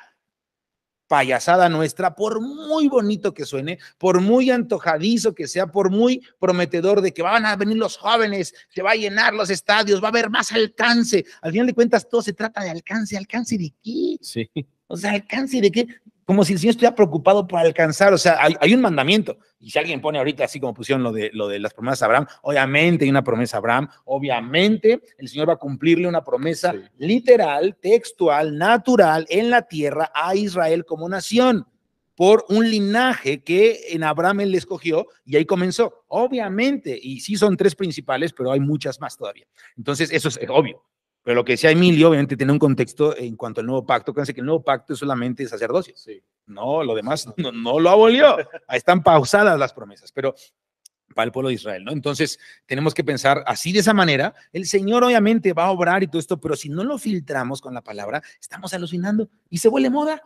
payasada nuestra, por muy bonito que suene, por muy antojadizo que sea, por muy prometedor de que van a venir los jóvenes, se va a llenar los estadios, va a haber más alcance. Al final de cuentas, todo se trata de alcance, alcance de qué. Sí. O sea, alcance de qué como si el Señor estuviera preocupado por alcanzar, o sea, hay, un mandamiento. Y si alguien pone ahorita, así como pusieron lo de, lo de las promesas a Abraham, obviamente hay una promesa a Abraham, obviamente el Señor va a cumplirle una promesa literal, textual, natural, en la tierra, a Israel como nación, por un linaje que en Abraham él escogió y ahí comenzó. Obviamente, y sí son tres principales, pero hay muchas más todavía. Entonces, eso es obvio. Pero lo que decía Emilio, obviamente, tiene un contexto en cuanto al nuevo pacto. Acuérdense que el nuevo pacto es solamente sacerdocio. Sí. No, lo demás [LAUGHS] no, no lo abolió. Ahí están pausadas las promesas. Pero para el pueblo de Israel, ¿no? Entonces, tenemos que pensar así de esa manera. El Señor obviamente va a obrar y todo esto, pero si no lo filtramos con la palabra, estamos alucinando y se vuelve moda.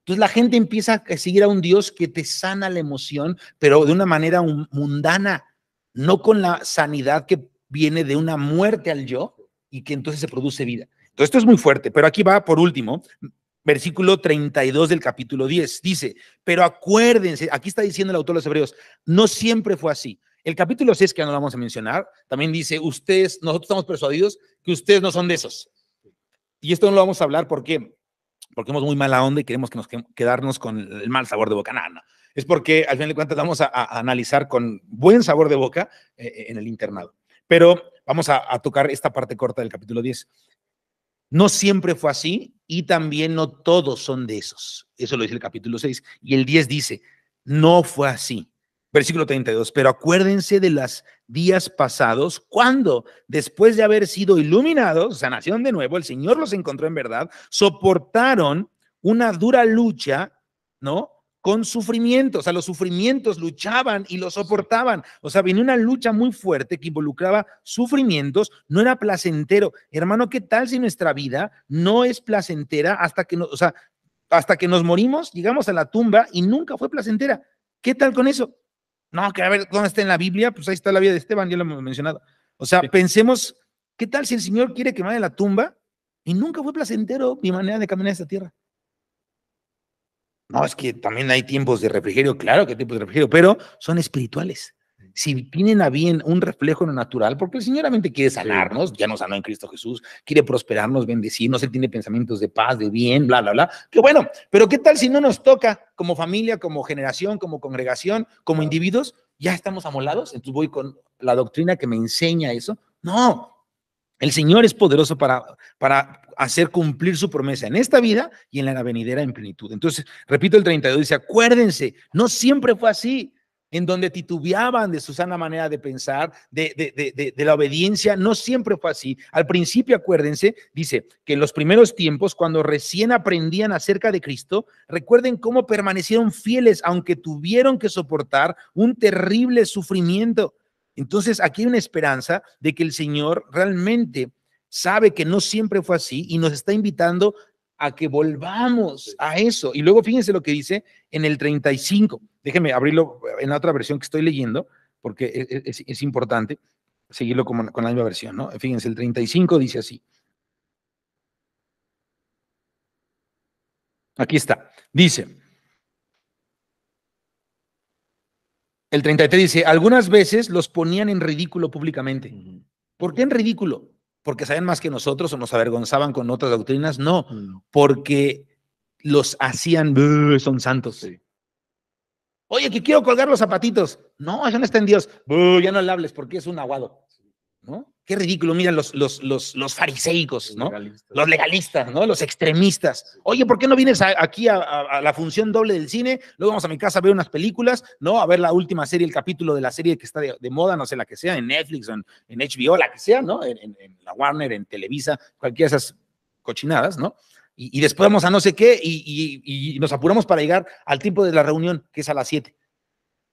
Entonces la gente empieza a seguir a un Dios que te sana la emoción, pero de una manera mundana, no con la sanidad que viene de una muerte al yo, y que entonces se produce vida. Entonces, esto es muy fuerte, pero aquí va por último, versículo 32 del capítulo 10. Dice, pero acuérdense, aquí está diciendo el autor de los Hebreos, no siempre fue así. El capítulo 6, que no lo vamos a mencionar, también dice, ustedes, nosotros estamos persuadidos que ustedes no son de esos. Y esto no lo vamos a hablar porque, porque hemos muy mala onda y queremos que nos quedarnos con el mal sabor de boca. No, Es porque al final de cuentas vamos a, analizar con buen sabor de boca eh, en el internado. Pero vamos a, tocar esta parte corta del capítulo 10. No siempre fue así y también no todos son de esos. Eso lo dice el capítulo 6. Y el 10 dice, no fue así. Versículo 32, pero acuérdense de los días pasados, cuando después de haber sido iluminados, sanación de nuevo, el Señor los encontró en verdad, soportaron una dura lucha, ¿no? con sufrimientos, o sea, los sufrimientos luchaban y los soportaban. O sea, venía una lucha muy fuerte que involucraba sufrimientos, no era placentero. Hermano, ¿qué tal si nuestra vida no es placentera hasta que, o sea, hasta que nos morimos, llegamos a la tumba y nunca fue placentera? ¿Qué tal con eso? No, que a ver, ¿dónde está en la Biblia? Pues ahí está la vida de Esteban, ya lo hemos mencionado. O sea, pensemos, ¿qué tal si el Señor quiere que vaya a la tumba y nunca fue placentero mi manera de caminar esta tierra? No, es que también hay tiempos de refrigerio, claro que hay tiempos de refrigerio, pero son espirituales. Si tienen a bien un reflejo en lo natural, porque el Señor realmente quiere sanarnos, ya nos sanó en Cristo Jesús, quiere prosperarnos, bendecirnos, Él tiene pensamientos de paz, de bien, bla, bla, bla. que bueno, pero ¿qué tal si no nos toca como familia, como generación, como congregación, como individuos? Ya estamos amolados, entonces voy con la doctrina que me enseña eso. No, el Señor es poderoso para, para hacer cumplir su promesa en esta vida y en la venidera en plenitud. Entonces, repito el 32, dice, acuérdense, no siempre fue así, en donde titubeaban de su sana manera de pensar, de, de, de la obediencia, no siempre fue así. Al principio, acuérdense, dice que en los primeros tiempos, cuando recién aprendían acerca de Cristo, recuerden cómo permanecieron fieles, aunque tuvieron que soportar un terrible sufrimiento entonces, aquí hay una esperanza de que el Señor realmente sabe que no siempre fue así y nos está invitando a que volvamos a eso. Y luego fíjense lo que dice en el 35. Déjenme abrirlo eh, en la otra versión que estoy leyendo, porque e, e, es, importante seguirlo con, con la misma versión, ¿no? Fíjense, el 35 dice así. Aquí está. Dice, El 33 dice, algunas veces los ponían en ridículo públicamente. ¿Por qué en ridículo? ¿Porque sabían más que nosotros o nos avergonzaban con otras doctrinas? No, mm. porque los hacían, son santos. Oye, que quiero colgar los zapatitos. No, ya no está en Dios. Ya no le hables porque es un aguado. ¿No? Qué ridículo, mira, los, los, los, los fariseicos, ¿no? Los legalistas, ¿no? Los extremistas. Oye, ¿por qué no vienes aquí a, la función doble del cine? Luego vamos a mi casa a ver unas películas, ¿no? A ver la última serie, el capítulo de la serie que está de, moda, no sé, la que sea, en Netflix, en, en HBO, la que sea, ¿no? En, la Warner, en Televisa, cualquiera de esas cochinadas, ¿no? Y, después vamos a no sé qué y, y nos apuramos para llegar al tiempo de la reunión, que es a las 7.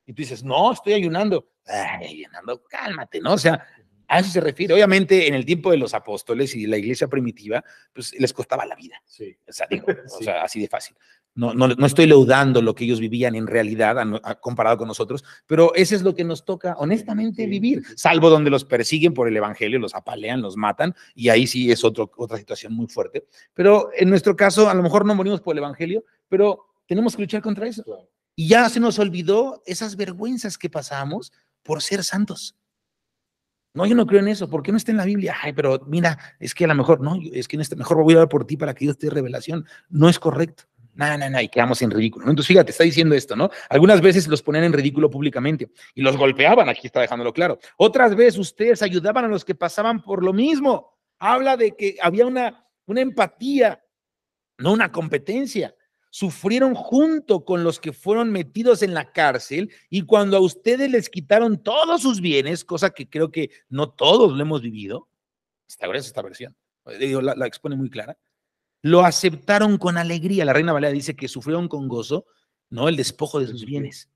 Y tú dices, no, estoy ayunando. Ay, ayunando, cálmate, ¿no? O sea, a eso se refiere. Obviamente, en el tiempo de los apóstoles y la iglesia primitiva, pues les costaba la vida. Sí. O sea, [LAUGHS] así de fácil. No, no, estoy leudando lo que ellos vivían en realidad comparado con nosotros, pero eso es lo que nos toca honestamente vivir, salvo donde los persiguen por el Evangelio, los apalean, los matan, y ahí sí es otra situación muy fuerte. Pero en nuestro caso, a lo mejor no morimos por el Evangelio, pero tenemos que luchar contra eso. Y ya se nos olvidó esas vergüenzas que pasamos por ser santos. No, yo no creo en eso. ¿Por qué no está en la Biblia? Ay, pero mira, es que a lo mejor, no, es que en este mejor voy a dar por ti para que Dios te dé revelación. No es correcto. No, no, no, y quedamos en ridículo. Entonces, fíjate, está diciendo esto, ¿no? Algunas veces los ponían en ridículo públicamente y los golpeaban, aquí está dejándolo claro. Otras veces ustedes ayudaban a los que pasaban por lo mismo. Habla de que había una, una empatía, no una competencia sufrieron junto con los que fueron metidos en la cárcel y cuando a ustedes les quitaron todos sus bienes, cosa que creo que no todos lo hemos vivido, esta esta versión, eh, la, expone muy clara, lo aceptaron con alegría. La reina Valera dice que sufrieron con gozo, ¿no? El despojo de sus bienes.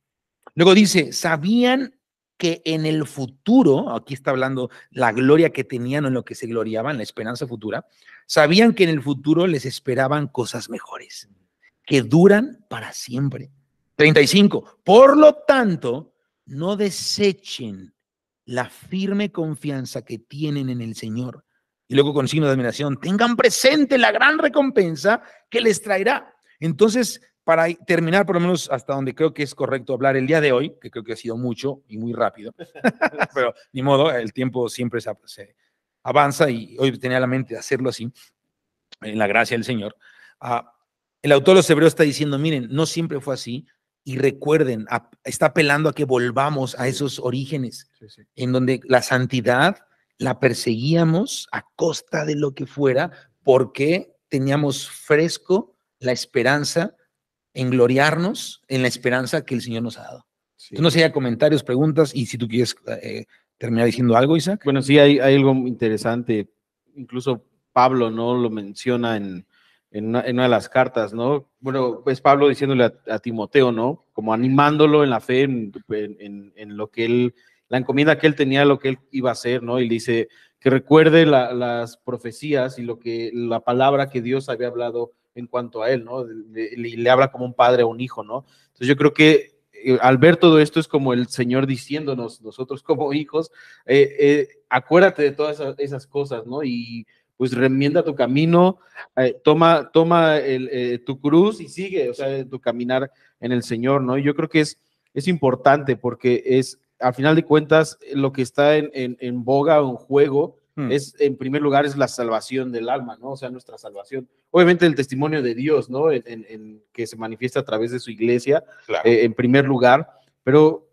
Luego dice, sabían que en el futuro, aquí está hablando la gloria que tenían en lo que se gloriaban, la esperanza futura, sabían que en el futuro les esperaban cosas mejores que duran para siempre. 35. Por lo tanto, no desechen la firme confianza que tienen en el Señor. Y luego con signo de admiración, tengan presente la gran recompensa que les traerá. Entonces, para terminar, por lo menos hasta donde creo que es correcto hablar el día de hoy, que creo que ha sido mucho y muy rápido, [LAUGHS] pero ni modo, el tiempo siempre se, avanza y hoy tenía la mente de hacerlo así, en la gracia del Señor. Ah, el autor de los Hebreos está diciendo, miren, no siempre fue así. Y recuerden, está apelando a que volvamos a esos orígenes, en donde la santidad la perseguíamos a costa de lo que fuera, porque teníamos fresco la esperanza en gloriarnos en la esperanza que el Señor nos ha dado. no sé, hay comentarios, preguntas, y si tú quieres eh, terminar diciendo algo, Isaac. Bueno, sí, hay, hay algo interesante. Incluso Pablo no lo menciona en, en una, de las cartas, ¿no? Bueno, pues Pablo diciéndole a, Timoteo, ¿no? Como animándolo en la fe, en, lo que él, la encomienda que él tenía, lo que él iba a hacer, ¿no? Y dice que recuerde las profecías y lo que, la palabra que Dios había hablado en cuanto a él, ¿no? Le, le, habla como un padre a un hijo, ¿no? Entonces yo creo que eh, al ver todo esto es como el Señor diciéndonos, nosotros como hijos, eh, eh, acuérdate de todas esas, esas cosas, ¿no? Y pues remienda tu camino, eh, toma, toma eh, tu cruz y sigue, o sea, tu caminar en el Señor, ¿no? yo creo que es, es importante porque es, al final de cuentas, lo que está en, en, boga o en juego hmm. es, en primer lugar, es la salvación del alma, ¿no? O sea, nuestra salvación. Obviamente el testimonio de Dios, ¿no? En, que se manifiesta a través de su iglesia, eh, en primer lugar, pero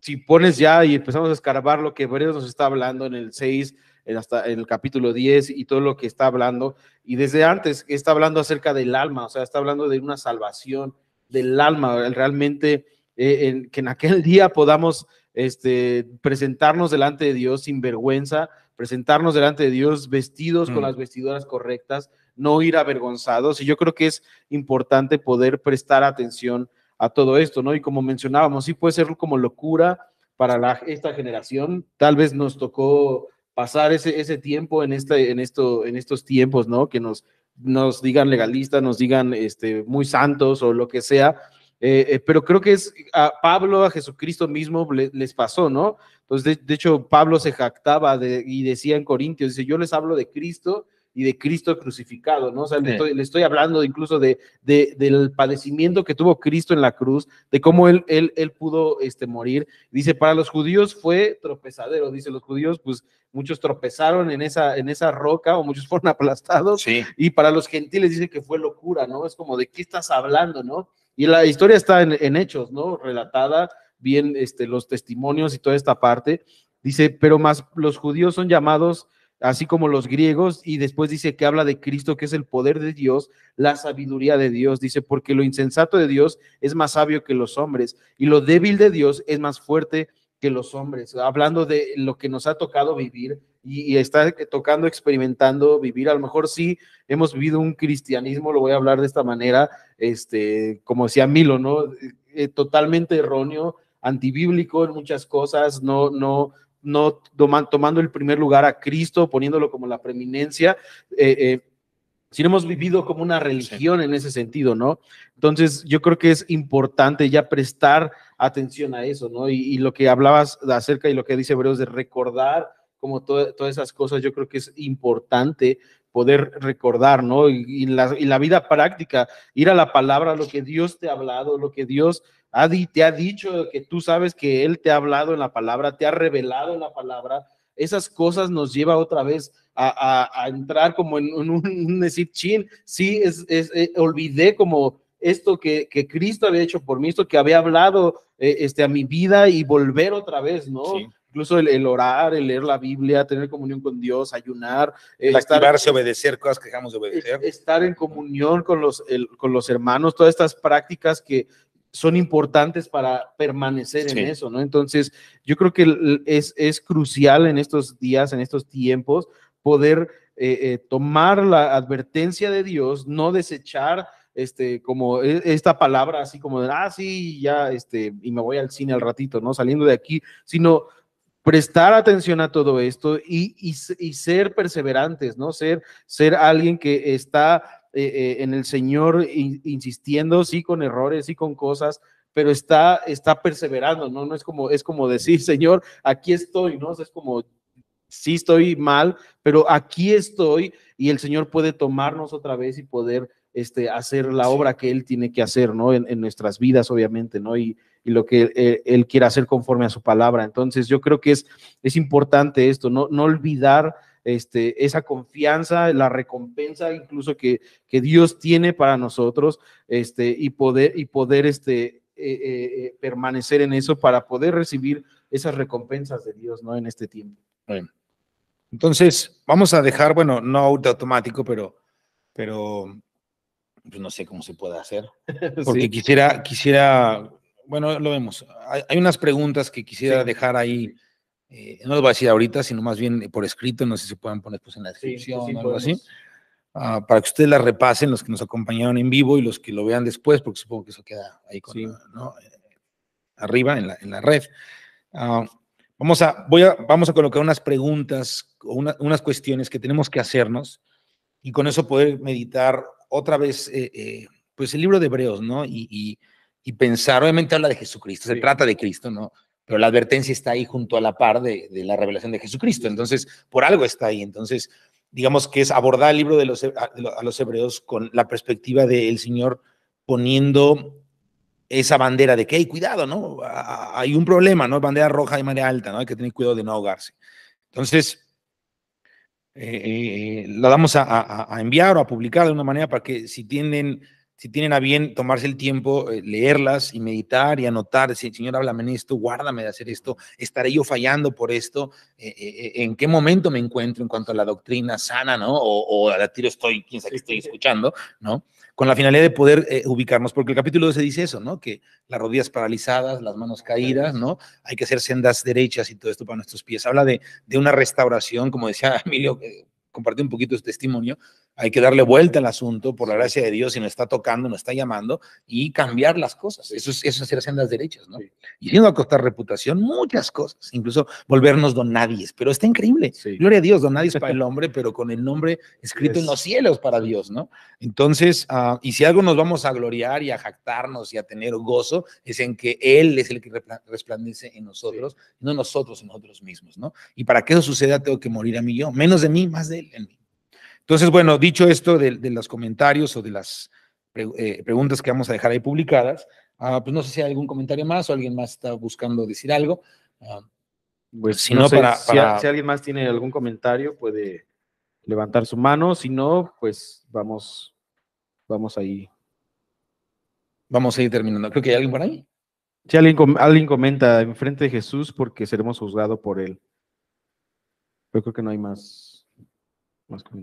si pones ya y empezamos a escarbar lo que Hebreos nos está hablando en el 6, hasta el capítulo 10 y todo lo que está hablando. Y desde antes está hablando acerca del alma, o sea, está hablando de una salvación del alma, realmente eh, que en aquel [LAUGHS] día podamos este, presentarnos delante de Dios sin vergüenza, presentarnos delante de Dios vestidos con mm. las vestiduras correctas, no ir avergonzados. Y yo creo que es importante poder prestar atención a todo esto, ¿no? Y como mencionábamos, sí puede ser como locura para esta generación. Tal vez nos tocó pasar ese, ese tiempo en, este, en, esto, en estos tiempos, ¿no? Que nos, nos digan legalistas, nos digan este, muy santos o lo que sea. Eh, eh, pero creo que es a Pablo, a Jesucristo mismo les pasó, ¿no? Entonces, de, hecho, Pablo se jactaba de, y decía en Corintios, dice, yo les hablo de Cristo y de Cristo crucificado, ¿no? O sea, le, estoy, hablando incluso de, de, del padecimiento que tuvo Cristo en la cruz, de cómo él, él, él pudo este, morir. Dice, para los judíos fue tropezadero, dice los judíos, pues muchos tropezaron en esa, en esa roca o muchos [LAUGHS] fueron aplastados. Y para los gentiles dice que fue locura, ¿no? Es como, ¿de qué estás hablando, no? Y la historia está en, hechos, ¿no? Relatada bien este, los testimonios y toda esta parte. Dice, pero más los judíos son llamados así como los griegos, y después dice que habla de Cristo, que es el poder de Dios, la sabiduría de Dios, dice, porque lo insensato de Dios es más sabio que los hombres, y lo débil de Dios es más fuerte que los hombres, hablando de lo que nos ha tocado vivir y, está tocando, experimentando, vivir, a lo mejor sí hemos vivido un cristianismo, lo voy a hablar de esta manera, este, como decía Milo, ¿no? Eh, eh, totalmente erróneo, antibíblico en muchas cosas, no, no, no tomando el primer lugar a Cristo, poniéndolo como la preeminencia, eh, eh, si hemos vivido como una religión en ese sentido, ¿no? Entonces, yo creo que es importante ya prestar atención a eso, ¿no? Y, lo que hablabas acerca y lo que dice Hebreos de recordar como todas esas cosas, yo creo que es importante poder recordar, ¿no? Y, y, la, y, la, vida práctica, ir a la palabra, lo que Dios te ha hablado, lo que Dios te ha dicho que tú sabes que Él te ha hablado en la palabra, te ha revelado en la palabra. Esas cosas nos lleva otra vez a, entrar como en, un, un chin, sí, es, eh, olvidé como esto que, que, Cristo había hecho por mí, esto que había hablado eh, este, a mi vida y volver otra vez, ¿no? Incluso el, orar, el leer la Biblia, tener comunión con Dios, ayunar. Eh, estar, obedecer cosas que dejamos de obedecer. E, estar en comunión con los, con los hermanos, todas estas prácticas que, son importantes para permanecer en eso, ¿no? Entonces, yo creo que es, es crucial en estos días, en estos tiempos, poder eh, eh, tomar la advertencia de Dios, no desechar este, como e, esta palabra así como de, ah, sí, ya, este, y me voy al cine al ratito, ¿no? Saliendo de aquí, sino prestar atención a todo esto y, y, y ser perseverantes, ¿no? Ser, ser alguien que está eh, eh, en el Señor insistiendo, sí, con errores, y con cosas, pero está, está perseverando, ¿no? No es como, es como decir, [LAUGHS] Señor, aquí estoy, ¿no? es como, sí estoy mal, pero aquí estoy y el Señor puede tomarnos otra vez y poder este, hacer la obra que Él tiene que hacer, ¿no? En, nuestras vidas, obviamente, ¿no? Y, y lo que él, eh, él, quiere hacer conforme a su palabra. Entonces, yo creo que es, es importante esto, no, no olvidar este, esa confianza, la recompensa incluso que, Dios tiene para nosotros este, y poder, y poder este, eh, eh, eh, permanecer en eso para poder recibir esas recompensas de Dios ¿no? en este tiempo. Entonces, vamos a dejar, bueno, no automático, pero, pero pues, no sé cómo se puede hacer. [LAUGHS] Porque quisiera, quisiera, bueno, lo vemos. Hay, unas preguntas que quisiera dejar ahí eh, no lo voy a decir ahorita, sino más bien eh, por escrito, no sé si pueden poner pues, en la descripción o algo así, ah, para que ustedes la repasen, los que nos acompañaron en vivo y los que lo vean después, porque supongo que eso queda ahí arriba en la, en la red. Ah, vamos, a, voy a, vamos a colocar unas preguntas o unas cuestiones que tenemos que hacernos y con eso poder meditar otra vez eh, pues el libro de Hebreos, ¿no? Y, y, pensar, obviamente habla de Jesucristo, se trata de Cristo, ¿no? pero la advertencia está ahí junto a la par de, la revelación de Jesucristo. Entonces, por algo está ahí. Entonces, digamos que es abordar el libro de los, a los hebreos con la perspectiva del Señor poniendo esa bandera de que, hay cuidado, ¿no? Hay un problema, ¿no? Bandera roja y manera alta, ¿no? Hay que tener cuidado de no ahogarse. Entonces, lo eh, eh, eh, la damos a, a, enviar o a publicar de una manera para que si tienen si tienen a bien tomarse el tiempo, eh, leerlas y meditar y anotar, decir, Señor, háblame en esto, guárdame de hacer esto, estaré yo fallando por esto, eh, eh, en qué momento me encuentro en cuanto a la doctrina sana, ¿no? O, a la tiro estoy, quién sabe qué estoy escuchando, ¿no? Con la finalidad de poder ubicarnos, porque el capítulo 12 dice eso, ¿no? Que las rodillas paralizadas, las manos caídas, ¿no? Hay que hacer sendas derechas y todo esto para nuestros pies. Habla de, una restauración, como decía [LAUGHS] Emilio, eh, compartí un poquito su testimonio, hay que darle vuelta al asunto por la gracia de Dios si nos está tocando, nos está llamando y cambiar las cosas. Eso es, eso hacer las derechas, ¿no? Y no va a costar reputación, muchas cosas, incluso volvernos don pero está increíble. Gloria a Dios, don nadies para el hombre, pero con el nombre escrito en los cielos para Dios, ¿no? Entonces, ah, y si algo nos vamos a gloriar y a jactarnos y a tener gozo, es en que Él es el que resplandece en nosotros, no nosotros en nosotros mismos, ¿no? Y para que eso suceda tengo que morir a mí yo, menos de mí, más de Él en mí. Entonces, bueno, dicho esto de, los comentarios o de las eh, preguntas que vamos a dejar ahí publicadas, ah, pues no sé si hay algún comentario más o alguien más está buscando decir algo. Ah, pues si no, Si, alguien más tiene algún comentario, puede levantar su mano. Si no, pues vamos, vamos ahí. Vamos a ir terminando. Creo que hay alguien por ahí. Si alguien, alguien comenta enfrente de Jesús porque seremos juzgados por él. Yo creo que no hay más.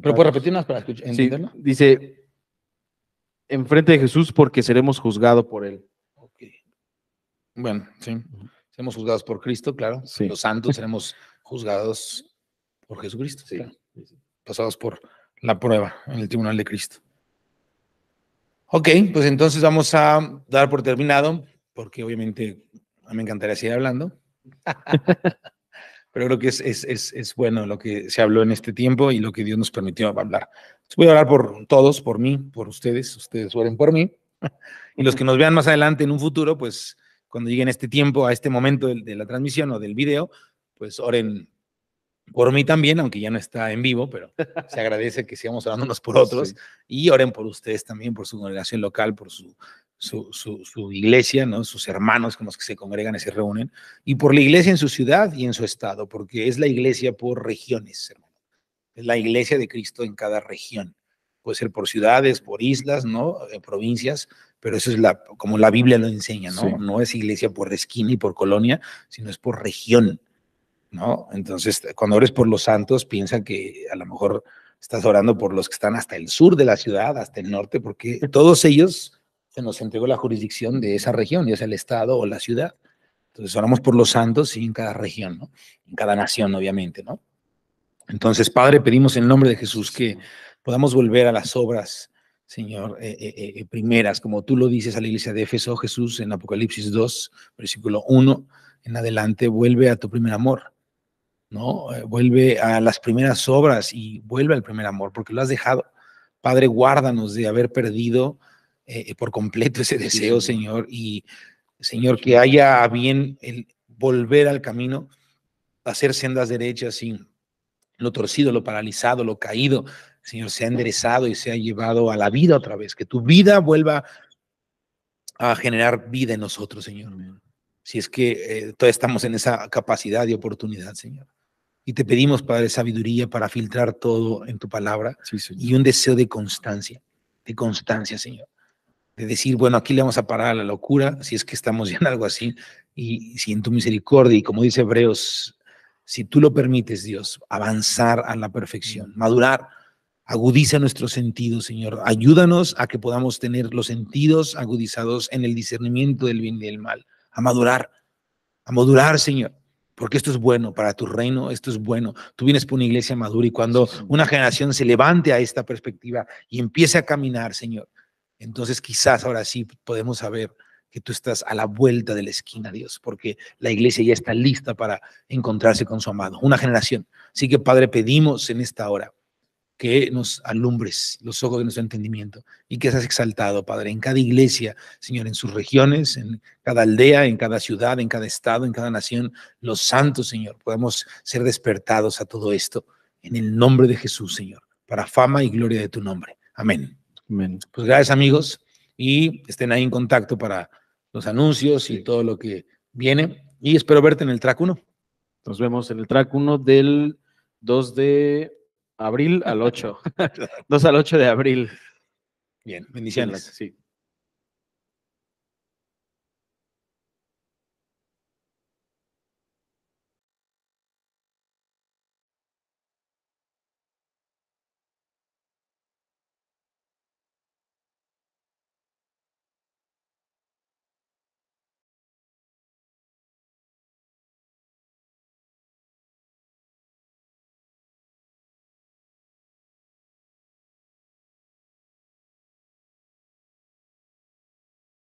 Pero puedo repetir más para escuchar, entenderlo. Sí, dice, enfrente de Jesús porque seremos juzgados por él. Bueno, sí. Seremos juzgados por Cristo, claro. Los santos seremos juzgados por Jesucristo. Sí. Pasados por la prueba en el tribunal de Cristo. Ok, pues entonces vamos a dar por terminado, porque obviamente me encantaría seguir hablando. [LAUGHS] pero creo que es, es, es, bueno lo que se habló en este tiempo y lo que Dios nos permitió hablar. voy a hablar por todos, por mí, por ustedes, ustedes oren por mí. Y los que nos vean más adelante en un futuro, pues cuando lleguen este tiempo, a este momento de, la transmisión o del video, pues oren por mí también, aunque ya no está en vivo, pero se agradece que sigamos orando por otros y oren por ustedes también, por su congregación local, por su su, su, iglesia, ¿no? sus hermanos con los que se congregan y se reúnen, y por la iglesia en su ciudad y en su estado, porque es la iglesia por regiones, hermano. Es la iglesia de Cristo en cada región. Puede ser por ciudades, por islas, ¿no? Eh, provincias, pero eso es la, como la Biblia lo enseña, ¿no? No es iglesia por esquina y por colonia, sino es por región, ¿no? Entonces, cuando ores por los santos, piensa que a lo mejor estás orando por los que están hasta el sur de la ciudad, hasta el norte, porque [LAUGHS] todos ellos nos entregó la jurisdicción de esa región, ya sea el Estado o la ciudad. Entonces oramos por los santos y en cada región, ¿no? en cada nación, obviamente. ¿no? Entonces, Padre, pedimos en nombre de Jesús que podamos volver a las obras, Señor, eh, eh, eh, primeras, como tú lo dices a la iglesia de Éfeso, Jesús, en Apocalipsis 2, versículo 1, en adelante, vuelve a tu primer amor. ¿no? Vuelve a las primeras obras y vuelve al primer amor, porque lo has dejado. Padre, guárdanos de haber perdido eh, eh, por completo ese deseo, Señor, y Señor, que haya bien el volver al camino, hacer sendas derechas y lo torcido, lo paralizado, lo caído, Señor, se ha enderezado y se ha llevado a la vida otra vez, que tu vida vuelva a generar vida en nosotros, Señor. Si es que eh, todavía estamos en esa capacidad y oportunidad, Señor. Y te pedimos, Padre, sabiduría para filtrar todo en tu palabra y un deseo de constancia, de constancia, Señor de decir, bueno, aquí le vamos a parar a la locura, si es que estamos ya en algo así, y si en tu misericordia, y como dice Hebreos, si tú lo permites, Dios, avanzar a la perfección, madurar, agudiza nuestros sentidos, Señor, ayúdanos a que podamos tener los sentidos agudizados en el discernimiento del bien y del mal, a madurar, a madurar, Señor. Porque esto es bueno para tu reino, esto es bueno. Tú vienes por una iglesia madura y cuando una generación se levante a esta perspectiva y empiece a caminar, Señor, entonces quizás ahora sí podemos saber que tú estás a la vuelta de la esquina, Dios, porque la iglesia ya está lista para encontrarse con su amado, una generación. Así que, Padre, pedimos en esta hora que nos alumbres los ojos de nuestro entendimiento y que seas exaltado, Padre, en cada iglesia, Señor, en sus regiones, en cada aldea, en cada ciudad, en cada estado, en cada nación, los santos, Señor, podamos ser despertados a todo esto en el nombre de Jesús, Señor, para fama y gloria de tu nombre. Amén. Pues gracias amigos y estén ahí en contacto para los anuncios y todo lo que viene. Y espero verte en el track 1. Nos vemos en el track 1 del 2 de abril al 8. 2 [LAUGHS] al 8 de abril. Bien, bendiciones. Sí.